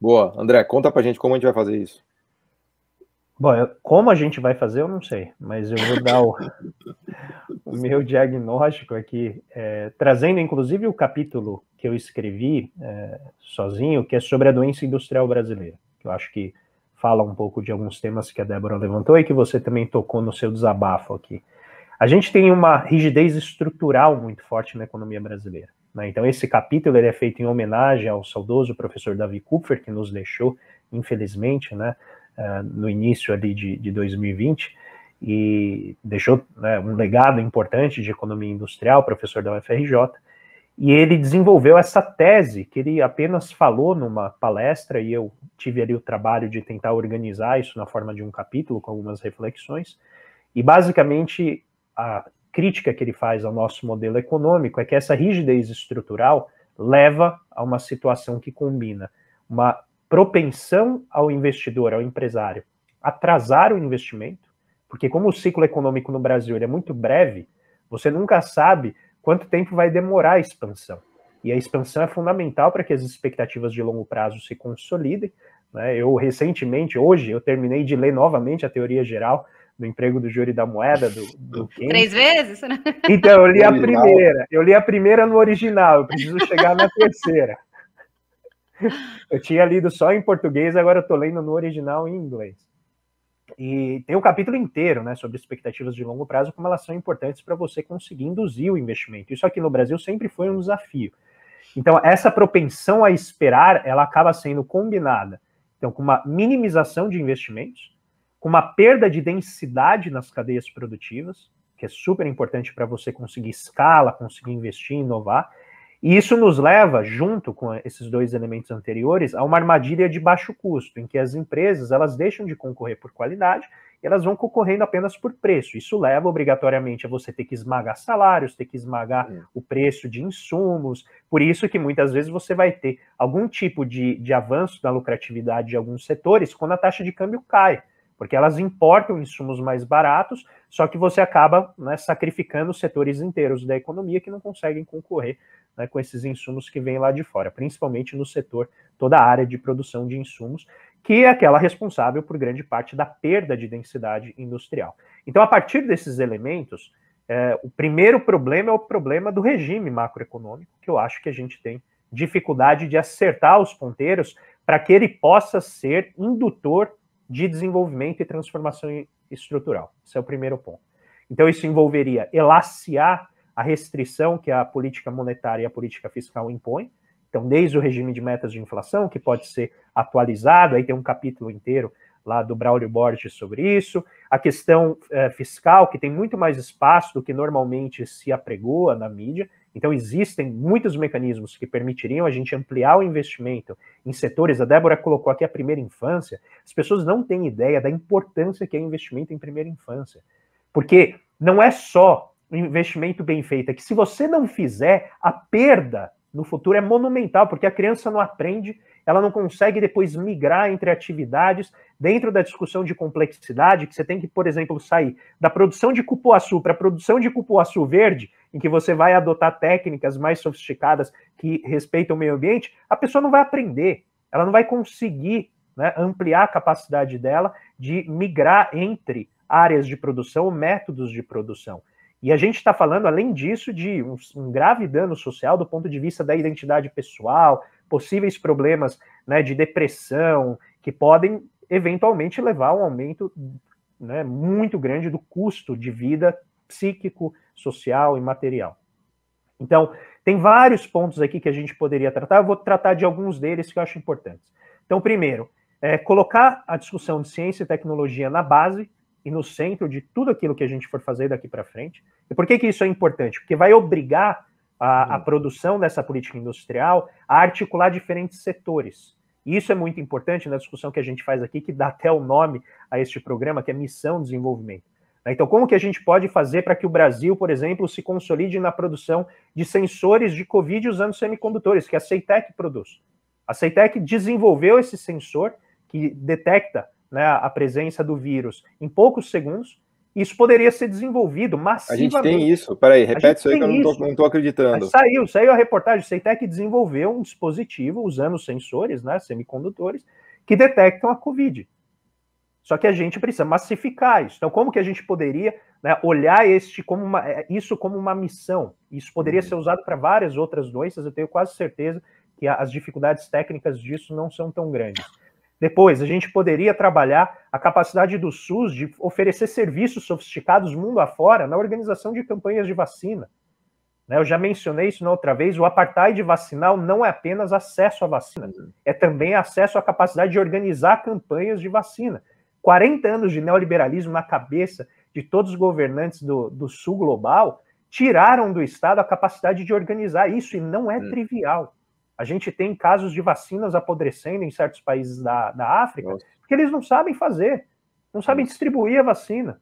Boa. André, conta pra gente como a gente vai fazer isso. Bom, eu, como a gente vai fazer, eu não sei, mas eu vou dar o, <laughs> o meu diagnóstico aqui, é, trazendo inclusive o capítulo que eu escrevi é, sozinho, que é sobre a doença industrial brasileira, que eu acho que fala um pouco de alguns temas que a Débora levantou e que você também tocou no seu desabafo aqui. A gente tem uma rigidez estrutural muito forte na economia brasileira. Né? Então, esse capítulo ele é feito em homenagem ao saudoso professor Davi Kupfer, que nos deixou, infelizmente, né, eh, no início ali de, de 2020, e deixou né, um legado importante de economia industrial, professor da UFRJ, e ele desenvolveu essa tese que ele apenas falou numa palestra, e eu tive ali o trabalho de tentar organizar isso na forma de um capítulo, com algumas reflexões, e basicamente a crítica que ele faz ao nosso modelo econômico é que essa rigidez estrutural leva a uma situação que combina uma propensão ao investidor, ao empresário, atrasar o investimento, porque como o ciclo econômico no Brasil é muito breve, você nunca sabe quanto tempo vai demorar a expansão. E a expansão é fundamental para que as expectativas de longo prazo se consolidem. Né? Eu recentemente, hoje, eu terminei de ler novamente a teoria geral do emprego do júri da moeda do, do Três vezes? Então, eu li a <laughs> primeira. Eu li a primeira no original, eu preciso chegar na terceira. Eu tinha lido só em português, agora eu tô lendo no original em inglês. E tem um capítulo inteiro, né, sobre expectativas de longo prazo, como elas são importantes para você conseguir induzir o investimento. Isso aqui no Brasil sempre foi um desafio. Então, essa propensão a esperar, ela acaba sendo combinada, então, com uma minimização de investimentos, com uma perda de densidade nas cadeias produtivas, que é super importante para você conseguir escala, conseguir investir, inovar. E isso nos leva, junto com esses dois elementos anteriores, a uma armadilha de baixo custo, em que as empresas elas deixam de concorrer por qualidade e elas vão concorrendo apenas por preço. Isso leva obrigatoriamente a você ter que esmagar salários, ter que esmagar é. o preço de insumos. Por isso que muitas vezes você vai ter algum tipo de, de avanço na lucratividade de alguns setores quando a taxa de câmbio cai porque elas importam insumos mais baratos, só que você acaba né, sacrificando setores inteiros da economia que não conseguem concorrer né, com esses insumos que vêm lá de fora, principalmente no setor, toda a área de produção de insumos, que é aquela responsável por grande parte da perda de densidade industrial. Então, a partir desses elementos, é, o primeiro problema é o problema do regime macroeconômico, que eu acho que a gente tem dificuldade de acertar os ponteiros para que ele possa ser indutor de desenvolvimento e transformação estrutural. Esse é o primeiro ponto. Então, isso envolveria elaciar a restrição que a política monetária e a política fiscal impõem. Então, desde o regime de metas de inflação, que pode ser atualizado, aí tem um capítulo inteiro lá do Braulio Borges sobre isso, a questão é, fiscal, que tem muito mais espaço do que normalmente se apregoa na mídia, então, existem muitos mecanismos que permitiriam a gente ampliar o investimento em setores. A Débora colocou aqui a primeira infância. As pessoas não têm ideia da importância que é investimento em primeira infância. Porque não é só o investimento bem feito, é que se você não fizer, a perda no futuro é monumental, porque a criança não aprende, ela não consegue depois migrar entre atividades dentro da discussão de complexidade, que você tem que, por exemplo, sair da produção de cupuaçu para a produção de cupuaçu verde, em que você vai adotar técnicas mais sofisticadas que respeitam o meio ambiente, a pessoa não vai aprender, ela não vai conseguir né, ampliar a capacidade dela de migrar entre áreas de produção ou métodos de produção. E a gente está falando, além disso, de um, um, grave dano social do ponto de vista da identidade pessoal, possíveis problemas né, de depressão, que podem eventualmente levar a um aumento né, muito grande do custo de vida psíquico, social e material. Então, tem vários pontos aqui que a gente poderia tratar, eu vou tratar de alguns deles que eu acho importantes. Então, primeiro, é colocar a discussão de ciência e tecnologia na base e no centro de tudo aquilo que a gente for fazer daqui para frente. E por que, que isso é importante? Porque vai obrigar a, a produção dessa política industrial a articular diferentes setores. E isso é muito importante na discussão que a gente faz aqui, que dá até o nome a este programa, que é Missão Desenvolvimento. Né? Então, como que a gente pode fazer para que o Brasil, por exemplo, se consolide na produção de sensores de Covid usando semicondutores, que a Ceitec produz? A Ceitec desenvolveu esse sensor que detecta né, a presença do vírus em poucos segundos. Isso poderia ser desenvolvido massivamente. A gente tem isso. Peraí, repete isso aí que eu não estou acreditando. Mas saiu, saiu a reportagem. A Ceitec desenvolveu um dispositivo usando sensores, né, semicondutores, que detectam a Covid. Só que a gente precisa massificar isso. Então, como que a gente poderia né, olhar este como uma, é, isso como uma missão? Isso poderia uhum. ser usado para várias outras doenças, eu tenho quase certeza que as dificuldades técnicas disso não são tão grandes. Depois, a gente poderia trabalhar a capacidade do SUS de oferecer serviços sofisticados mundo afora na organização de campanhas de vacina. Né, eu já mencionei isso na outra vez: o apartheid vacinal não é apenas acesso à vacina, uhum. é também acesso à capacidade de organizar campanhas de vacina. 40 anos de neoliberalismo na cabeça de todos os governantes do, do sul global tiraram do Estado a capacidade de organizar isso, e não é hum. trivial. A gente tem casos de vacinas apodrecendo em certos países da, da África, Nossa. porque eles não sabem fazer, não sabem Nossa. distribuir a vacina.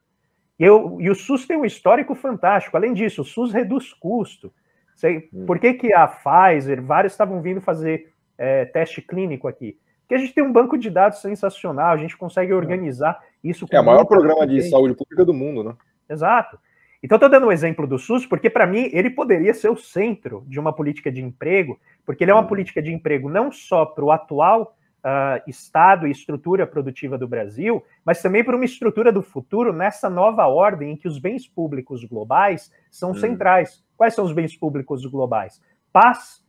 E, eu, e o SUS tem um histórico fantástico. Além disso, o SUS reduz custo. Sei, hum. Por que, que a Pfizer, vários estavam vindo fazer é, teste clínico aqui? que a gente tem um banco de dados sensacional, a gente consegue é. organizar é. isso. é o maior programa de saúde pública do mundo, né? Exato. Então, estou dando o um exemplo do SUS, porque para mim ele poderia ser o centro de uma política de emprego, porque ele é uma uhum. política de emprego não só para o atual uh, estado e estrutura produtiva do Brasil, mas também para uma estrutura do futuro nessa nova ordem em que os bens públicos globais são hum. centrais. Quais são os bens públicos globais? Paz,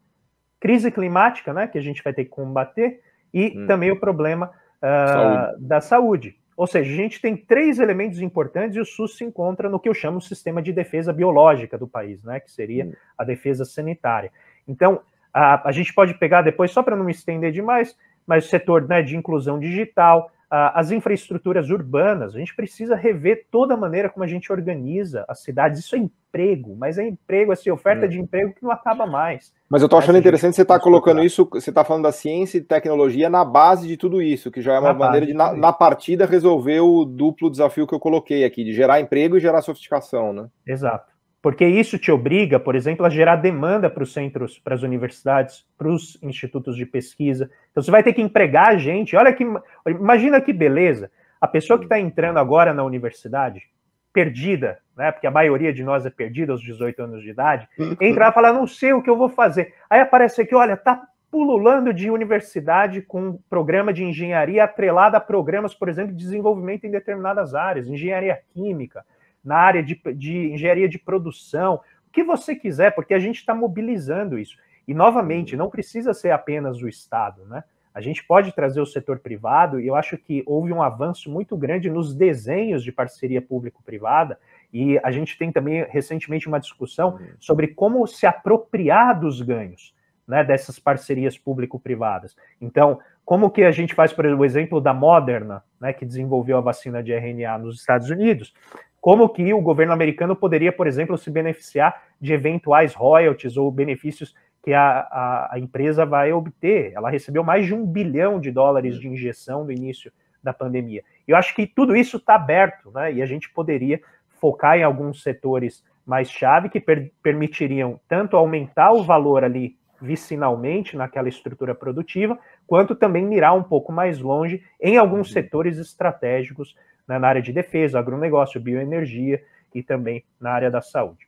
crise climática, né, que a gente vai ter que combater, e hum. também o problema uh, saúde. da saúde. Ou seja, a gente tem três elementos importantes e o SUS se encontra no que eu chamo de sistema de defesa biológica do país, né, que seria hum. a defesa sanitária. Então, a, a gente pode pegar depois, só para não me estender demais, mas o setor né, de inclusão digital, as infraestruturas urbanas, a gente precisa rever toda a maneira como a gente organiza as cidades. Isso é emprego, mas é emprego, assim, oferta hum. de emprego que não acaba mais. Mas eu estou né, achando assim, interessante você estar tá colocando isso, você está falando da ciência e tecnologia na base de tudo isso, que já é uma na maneira de, na, na, partida, resolver o duplo desafio que eu coloquei aqui, de gerar emprego e gerar sofisticação, né? Exato porque isso te obriga, por exemplo, a gerar demanda para os centros, para as universidades, para os institutos de pesquisa. Então você vai ter que empregar gente. Olha que imagina que beleza. A pessoa que está entrando agora na universidade, perdida, né? Porque a maioria de nós é perdida aos 18 anos de idade, <laughs> entra e fala, não sei o que eu vou fazer. Aí aparece aqui, olha, tá pululando de universidade com programa de engenharia atrelado a programas, por exemplo, de desenvolvimento em determinadas áreas, engenharia química, na área de, de engenharia de produção, o que você quiser, porque a gente está mobilizando isso. E, novamente, não precisa ser apenas o Estado, né? A gente pode trazer o setor privado, e eu acho que houve um avanço muito grande nos desenhos de parceria público-privada, e a gente tem também recentemente uma discussão uhum. sobre como se apropriar dos ganhos né, dessas parcerias público-privadas. Então, como que a gente faz, por exemplo, o exemplo da Moderna, né, que desenvolveu a vacina de RNA nos Estados Unidos? Como que o governo americano poderia, por exemplo, se beneficiar de eventuais royalties ou benefícios que a, a, a empresa vai obter? Ela recebeu mais de um bilhão de dólares de injeção no início da pandemia. Eu acho que tudo isso está aberto, né? E a gente poderia focar em alguns setores mais chave que per permitiriam tanto aumentar o valor ali vicinalmente naquela estrutura produtiva, quanto também mirar um pouco mais longe em alguns uhum. setores estratégicos né, na área de defesa, agronegócio, bioenergia e também na área da saúde.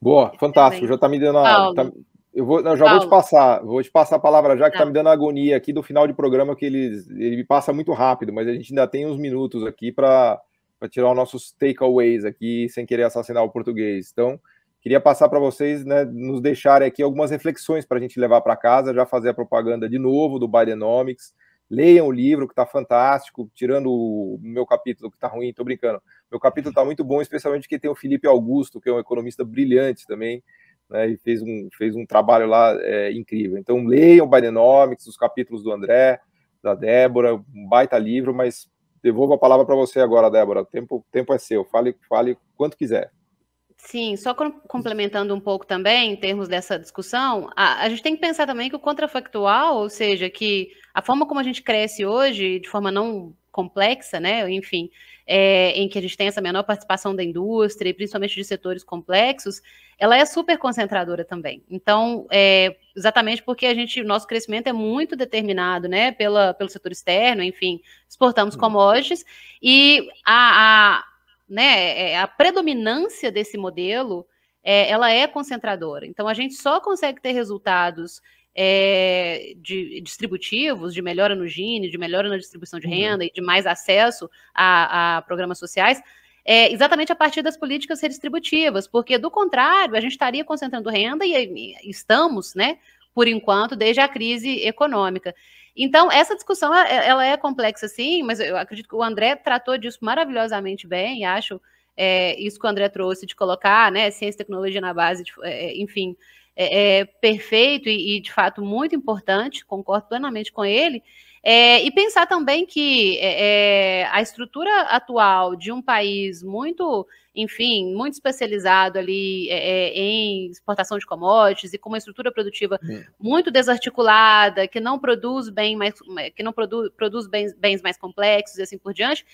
Boa, fantástico. Já está me dando Tá, eu, vou, não, já Paulo. vou te passar, vou te passar a palavra já, que está tá. me dando agonia aqui do final de programa, que ele, ele passa muito rápido, mas a gente ainda tem uns minutos aqui para tirar os nossos takeaways aqui, sem querer assassinar o português. Então, queria passar para vocês, né, nos deixarem aqui algumas reflexões para a gente levar para casa, já fazer a propaganda de novo do Bidenomics, leiam o livro que está fantástico, tirando o meu capítulo que está ruim, estou brincando. Meu capítulo está muito bom, especialmente que tem o Felipe Augusto, que é um economista brilhante também, né, e fez um, fez um trabalho lá é, incrível. Então leiam o Bidenomics, os capítulos do André, da Débora, um baita livro, mas devolvo a palavra para você agora, Débora. O tempo, tempo é seu, fale, fale quanto quiser. Sim, só complementando um pouco também, em termos dessa discussão, a, a gente tem que pensar também que o contrafactual, ou seja, que a forma como a gente cresce hoje, de forma não complexa, né? Enfim, é, em que a gente tem essa menor participação da indústria, principalmente de setores complexos, ela é super concentradora também. Então, é, exatamente porque a gente, nosso crescimento é muito determinado, né? Pela, pelo setor externo, enfim, exportamos uhum. commodities e a, a né, é, a predominância desse modelo é, ela é concentradora. Então, a gente só consegue ter resultados é, de distributivos, de melhora no Gini, de melhora na distribuição de uhum. renda uhum. e de mais acesso a, a programas sociais, é, exatamente a partir das políticas redistributivas, porque do contrário, a gente estaria concentrando renda e, e estamos, né, por enquanto, desde a crise econômica. Então, essa discussão ela é complexa, sim, mas eu acredito que o André tratou disso maravilhosamente bem, e acho é, isso que o André trouxe de colocar, né, ciência e tecnologia na base, de, é, é enfim, é, é perfeito e, e, de fato, muito importante, concordo plenamente com ele. É, e pensar também que é, é, a estrutura atual de um país muito, enfim, muito especializado ali é, em exportação de commodities e com uma estrutura produtiva muito desarticulada, que não produz bem mais, que não produ, produz bens, bens mais complexos e assim por diante,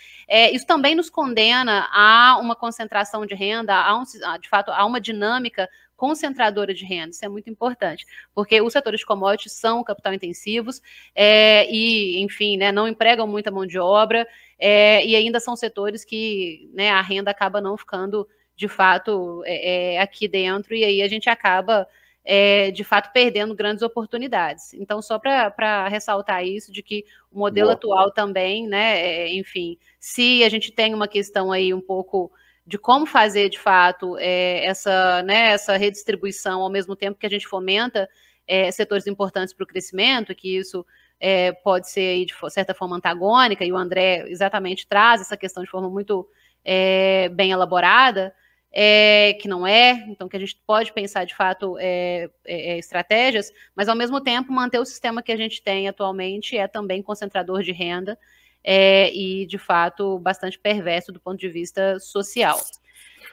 isso também nos condena a uma concentração de renda, a um, de fato, a uma dinâmica concentradora de renda. Isso é muito importante, porque os setores commodities são capital intensivos é, e, enfim, né, não empregam muita mão de obra é, e ainda são setores que né, a renda acaba não ficando de fato é, é aqui dentro e aí a gente acaba é, de fato perdendo grandes oportunidades. Então, só para ressaltar isso, de que o modelo Boa. atual também, né, é, enfim, se a gente tem uma questão aí um pouco de como fazer de fato é, essa, né, essa redistribuição ao mesmo tempo que a gente fomenta é, setores importantes para o crescimento, que isso é, pode ser de certa forma antagônica, e o André exatamente traz essa questão de forma muito é, bem elaborada, é, que não é, então que a gente pode pensar de fato é, estratégias, mas ao mesmo tempo manter o sistema que a gente tem atualmente é também concentrador de renda é, e, de fato, bastante perverso do ponto de vista social.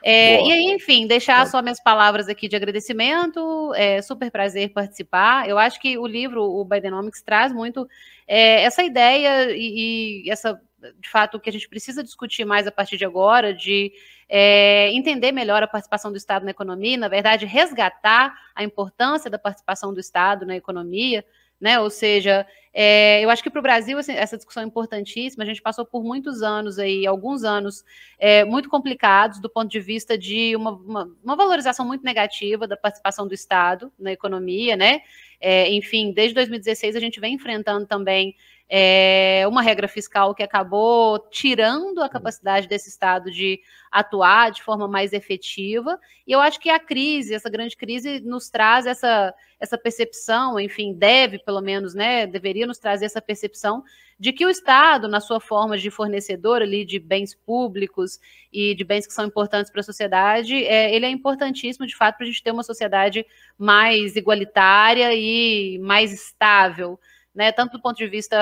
É, e aí, enfim, deixar só minhas palavras aqui de agradecimento, é super prazer participar. Eu acho que o livro, o Bidenomics, traz muito é, essa ideia e, e, essa, de fato, que a gente precisa discutir mais a partir de agora, de é, entender melhor a participação do Estado na economia, na verdade, resgatar a importância da participação do Estado na economia né? Ou seja, é, eu acho que para o Brasil assim, essa discussão é importantíssima. A gente passou por muitos anos aí, alguns anos é, muito complicados do ponto de vista de uma, uma, uma, valorização muito negativa da participação do Estado na economia, né? É, enfim, desde 2016 a gente vem enfrentando também é, uma regra fiscal que acabou tirando a hum. capacidade desse Estado de atuar de forma mais efetiva. E eu acho que a crise, essa grande crise, nos traz essa, essa percepção, enfim, deve, pelo menos, né, deveria nos trazer essa percepção de que o Estado, na sua forma de fornecedor ali de bens públicos e de bens que são importantes para a sociedade, é, ele é importantíssimo, de fato, para a gente ter uma sociedade mais igualitária e mais estável né, tanto do ponto de vista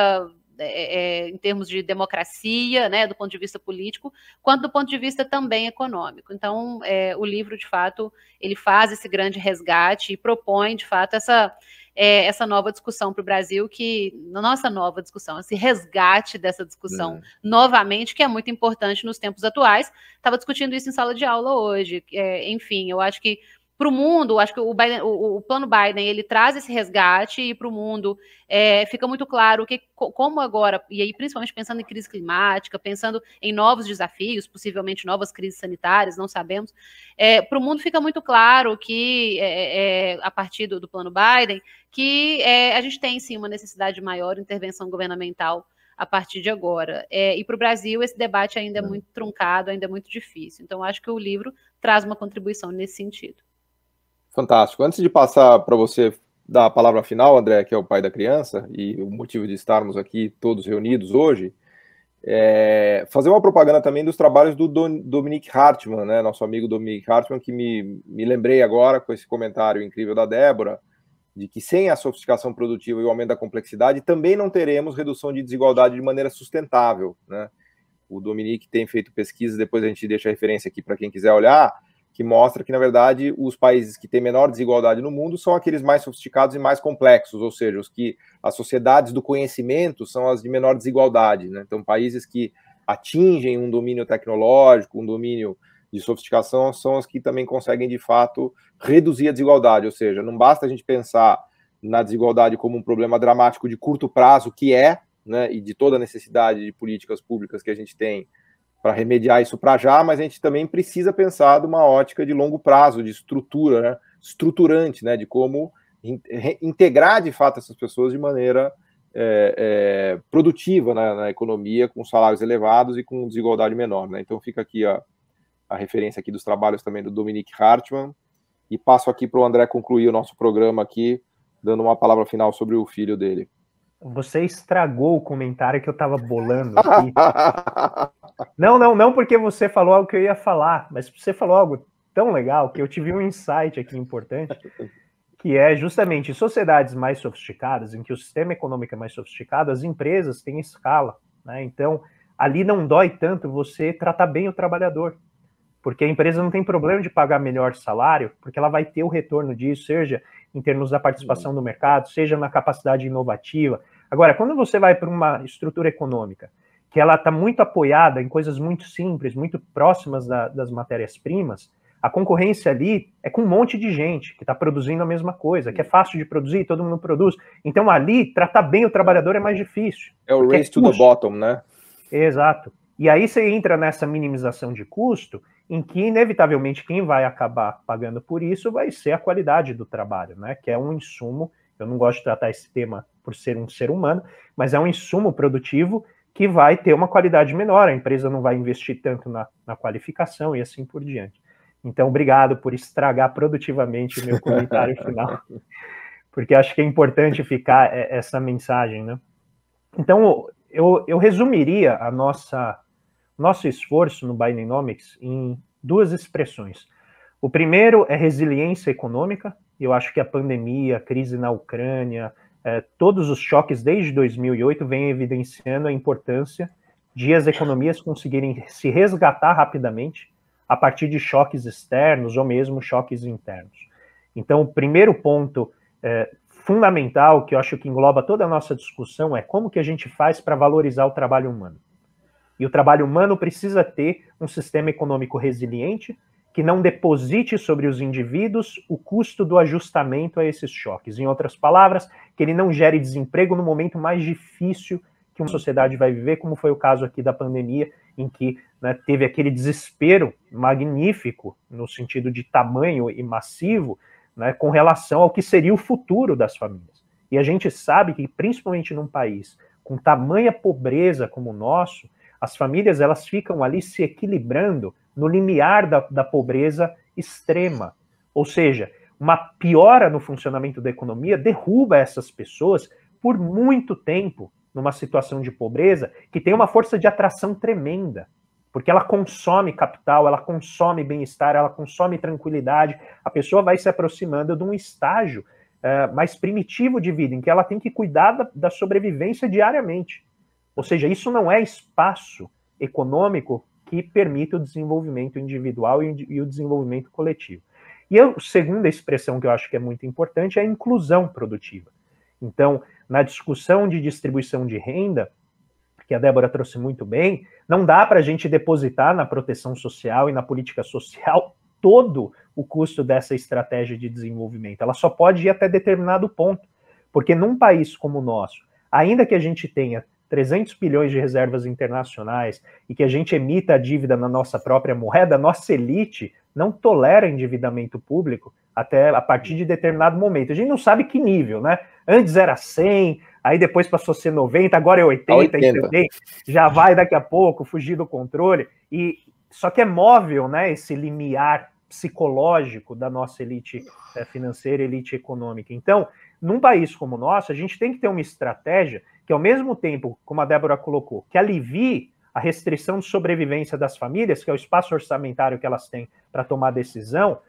é, é, é, em termos de democracia, né, do ponto de vista político, quanto do ponto de vista também econômico. Então, é, o livro, de fato, ele faz esse grande resgate e propõe, de fato, essa, é, essa nova discussão para o Brasil, que, nossa nova discussão, esse resgate dessa discussão hum. novamente, que é muito importante nos tempos atuais. Estava discutindo isso em sala de aula hoje. É, enfim, eu acho que para o mundo, acho que o, Biden, o, o, plano Biden ele traz esse resgate e para o mundo é, fica muito claro que como agora e aí principalmente pensando em crise climática, pensando em novos desafios, possivelmente novas crises sanitárias, não sabemos, é, para o mundo fica muito claro que é, é, é a partir do, do, plano Biden que é, a gente tem sim uma necessidade de maior intervenção governamental a partir de agora. É, e para o Brasil, esse debate ainda é hum. muito truncado, ainda é muito difícil. Então, acho que o livro traz uma contribuição nesse sentido. Fantástico. Antes de passar para você dar a palavra final, André, que é o pai da criança e o motivo de estarmos aqui todos reunidos hoje, é fazer uma propaganda também dos trabalhos do Dominique Hartmann, né? nosso amigo Dominique Hartmann, que me, me lembrei agora com esse comentário incrível da Débora, de que sem a sofisticação produtiva e o aumento da complexidade, também não teremos redução de desigualdade de maneira sustentável. Né? O Dominique tem feito pesquisas, depois a gente deixa a referência aqui para quem quiser olhar, que mostra que, na verdade, os países que têm menor desigualdade no mundo são aqueles mais sofisticados e mais complexos, ou seja, os que as sociedades do conhecimento são as de menor desigualdade. Né? Então, países que atingem um domínio tecnológico, um domínio de sofisticação, são as que também conseguem, de fato, reduzir a desigualdade. Ou seja, não basta a gente pensar na desigualdade como um problema dramático de curto prazo, que é, né, e de toda a necessidade de políticas públicas que a gente tem para remediar isso para já, mas a gente também precisa pensar de uma ótica de longo prazo, de estrutura, né? estruturante, né? de como integrar de fato essas pessoas de maneira é, é, produtiva né? na economia, com salários elevados e com desigualdade menor. Né? Então fica aqui a, a referência aqui dos trabalhos também do Dominique Hartmann, e passo aqui para o André concluir o nosso programa aqui, dando uma palavra final sobre o filho dele. Você estragou o comentário que eu tava bolando aqui. <laughs> não, não, não porque você falou algo que eu ia falar, mas você falou algo tão legal que eu tive um insight aqui importante, que é justamente sociedades mais sofisticadas, em que o sistema econômico é mais sofisticado, as empresas têm escala, né? Então, ali não dói tanto você tratar bem o trabalhador, porque a empresa não tem problema de pagar melhor salário, porque ela vai ter o retorno disso, seja em termos da participação uhum. do mercado, seja na capacidade inovativa. Agora, quando você vai para uma estrutura econômica que ela está muito apoiada em coisas muito simples, muito próximas da, das matérias-primas, a concorrência ali é com um monte de gente que está produzindo a mesma coisa, que é uhum. fácil de produzir, todo mundo produz. Então, ali, tratar bem o trabalhador é mais difícil. É o é race é to the bottom, né? Exato. E aí você entra nessa minimização de custo em que, inevitavelmente, quem vai acabar pagando por isso vai ser a qualidade do trabalho, né? Que é um insumo. Eu não gosto de tratar esse tema por ser um ser humano, mas é um insumo produtivo que vai ter uma qualidade menor, a empresa não vai investir tanto na, na qualificação e assim por diante. Então, obrigado por estragar produtivamente o meu <laughs> comentário final, porque acho que é importante ficar é, essa mensagem, né? Então, eu, eu resumiria a nossa nosso esforço no Binomics em duas expressões. O primeiro é resiliência econômica, eu acho que a pandemia, a crise na Ucrânia, eh, todos os choques desde 2008 vêm evidenciando a importância de as economias conseguirem se resgatar rapidamente a partir de choques externos ou mesmo choques internos. Então, o primeiro ponto é, fundamental que eu acho que engloba toda a nossa discussão é como que a gente faz para valorizar o trabalho humano. E o trabalho humano precisa ter um sistema econômico resiliente que não deposite sobre os indivíduos o custo do ajustamento a esses choques. Em outras palavras, que ele não gere desemprego no momento mais difícil que uma sociedade vai viver, como foi o caso aqui da pandemia, em que né, teve aquele desespero magnífico, no sentido de tamanho e massivo, né, com relação ao que seria o futuro das famílias. E a gente sabe que, principalmente num país com tamanha pobreza como o nosso, as famílias elas ficam ali se equilibrando no limiar da, da pobreza extrema. Ou seja, uma piora no funcionamento da economia derruba essas pessoas por muito tempo numa situação de pobreza que tem uma força de atração tremenda, porque ela consome capital, ela consome bem-estar, ela consome tranquilidade. A pessoa vai se aproximando de um estágio uh, mais primitivo de vida, em que ela tem que cuidar da, da sobrevivência diariamente. Ou seja, isso não é espaço econômico que permite o desenvolvimento individual e o desenvolvimento coletivo. E a segunda expressão que eu acho que é muito importante é a inclusão produtiva. Então, na discussão de distribuição de renda, que a Débora trouxe muito bem, não dá para a gente depositar na proteção social e na política social todo o custo dessa estratégia de desenvolvimento. Ela só pode ir até determinado ponto, porque num país como o nosso, ainda que a gente tenha 300 bilhões de reservas internacionais e que a gente emita a dívida na nossa própria moeda, a nossa elite não tolera endividamento público até a partir de determinado momento. A gente não sabe que nível, né? Antes era 100, aí depois passou a ser 90, agora é 80, 80. Entendeu? já vai daqui a pouco fugir do controle. E só que é móvel, né, esse limiar psicológico da nossa elite eh, financeira, elite econômica. Então, num país como o nosso, a gente tem que ter uma estratégia que, ao mesmo tempo, como a Débora colocou, que alivie a restrição de sobrevivência das famílias, que é o espaço orçamentário que elas têm para tomar decisão,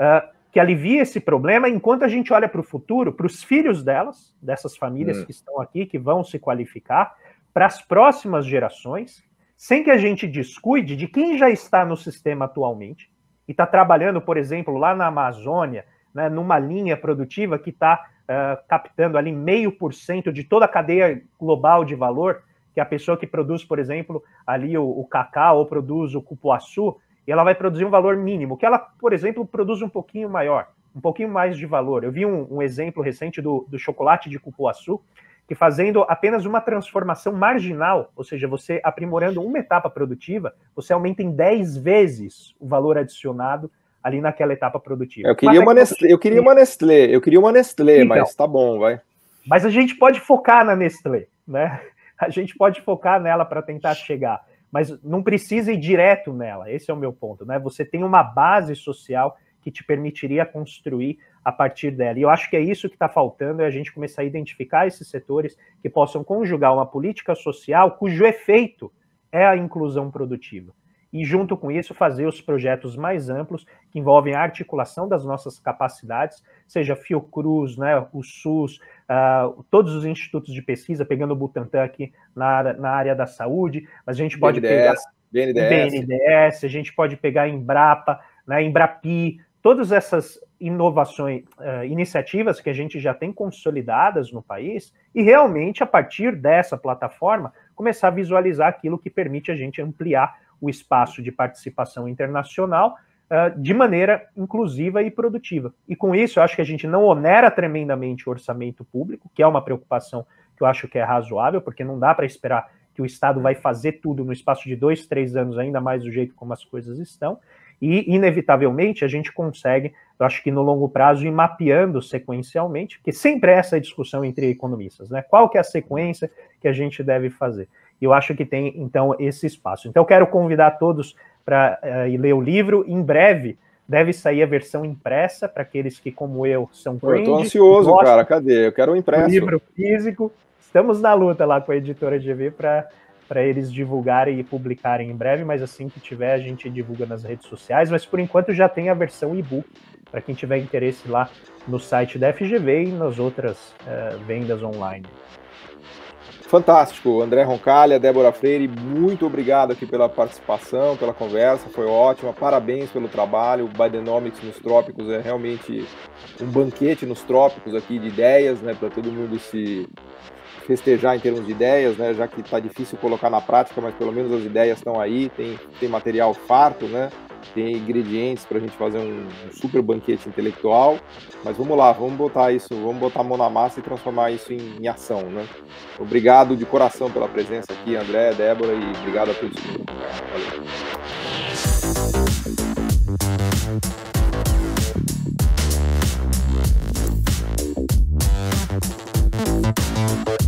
uh, que alivie esse problema enquanto a gente olha para o futuro, para os filhos delas, dessas famílias hum. que estão aqui, que vão se qualificar, para as próximas gerações, sem que a gente descuide de quem já está no sistema atualmente, e está trabalhando, por exemplo, lá na Amazônia, né, numa linha produtiva que está uh, eh, captando ali meio por cento de toda a cadeia global de valor, que a pessoa que produz, por exemplo, ali o, o cacau ou produz o cupuaçu, ela vai produzir um valor mínimo, que ela, por exemplo, produz um pouquinho maior, um pouquinho mais de valor. Eu vi um, um exemplo recente do, do chocolate de cupuaçu, que fazendo apenas uma transformação marginal, ou seja, você aprimorando uma etapa produtiva, você aumenta em 10 vezes o valor adicionado ali naquela etapa produtiva. Eu queria, uma Nestlé, eu queria uma Nestlé, eu queria uma Nestlé, então, mas tá bom, vai. Mas a gente pode focar na Nestlé, né? <laughs> A gente pode focar nela para tentar chegar, mas não precisa ir direto nela. Esse é o meu ponto, né? Você tem uma base social que te permitiria construir a partir dela. E eu acho que é isso que está faltando, é a gente começar a identificar esses setores que possam conjugar uma política social cujo efeito é a inclusão produtiva. E, junto com isso, fazer os projetos mais amplos que envolvem a articulação das nossas capacidades, seja Fiocruz, né, o SUS, uh, todos os institutos de pesquisa, pegando o Butantan aqui na, na área da saúde, mas a gente pode BNDES, pegar BNDES. BNDES, a gente pode pegar Embrapa, né, Embrapi, todas essas inovações, uh, iniciativas que a gente já tem consolidadas no país e realmente a partir dessa plataforma começar a visualizar aquilo que permite a gente ampliar o espaço de participação internacional uh, de maneira inclusiva e produtiva. E com isso, eu acho que a gente não onera tremendamente o orçamento público, que é uma preocupação que eu acho que é razoável, porque não dá para esperar que o Estado vai fazer tudo no espaço de dois, três anos, ainda mais do jeito como as coisas estão, e, inevitavelmente, a gente consegue, eu acho que no longo prazo, ir mapeando sequencialmente, porque sempre é essa discussão entre economistas, né? Qual que é a sequência que a gente deve fazer? E eu acho que tem, então, esse espaço. Então, eu quero convidar todos para uh, ir ler o livro. Em breve deve sair a versão impressa para aqueles que, como eu, são Pô, Eu estou ansioso, cara. Cadê? Eu quero o impresso. O livro físico. Estamos na luta lá com a editora GV para para eles divulgarem e publicarem em breve, mas assim que tiver a gente divulga nas redes sociais, mas por enquanto já tem a versão e-book para quem tiver interesse lá no site da FGV e nas outras eh, vendas online. Fantástico, André Roncalha, Débora Freire, muito obrigado aqui pela participação, pela conversa, foi ótima, parabéns pelo trabalho, o Bidenomics nos trópicos é realmente um banquete nos trópicos aqui de ideias, né, para todo mundo se festejar em termos de ideias, né? Já que está difícil colocar na prática, mas pelo menos as ideias estão aí, tem, tem material farto, né? Tem ingredientes para a gente fazer um super banquete intelectual, mas vamos lá, vamos botar isso, vamos botar a mão na massa e transformar isso em, em ação, né? Obrigado de coração pela presença aqui, André, Débora, e obrigado a todos. Valeu. Thank you.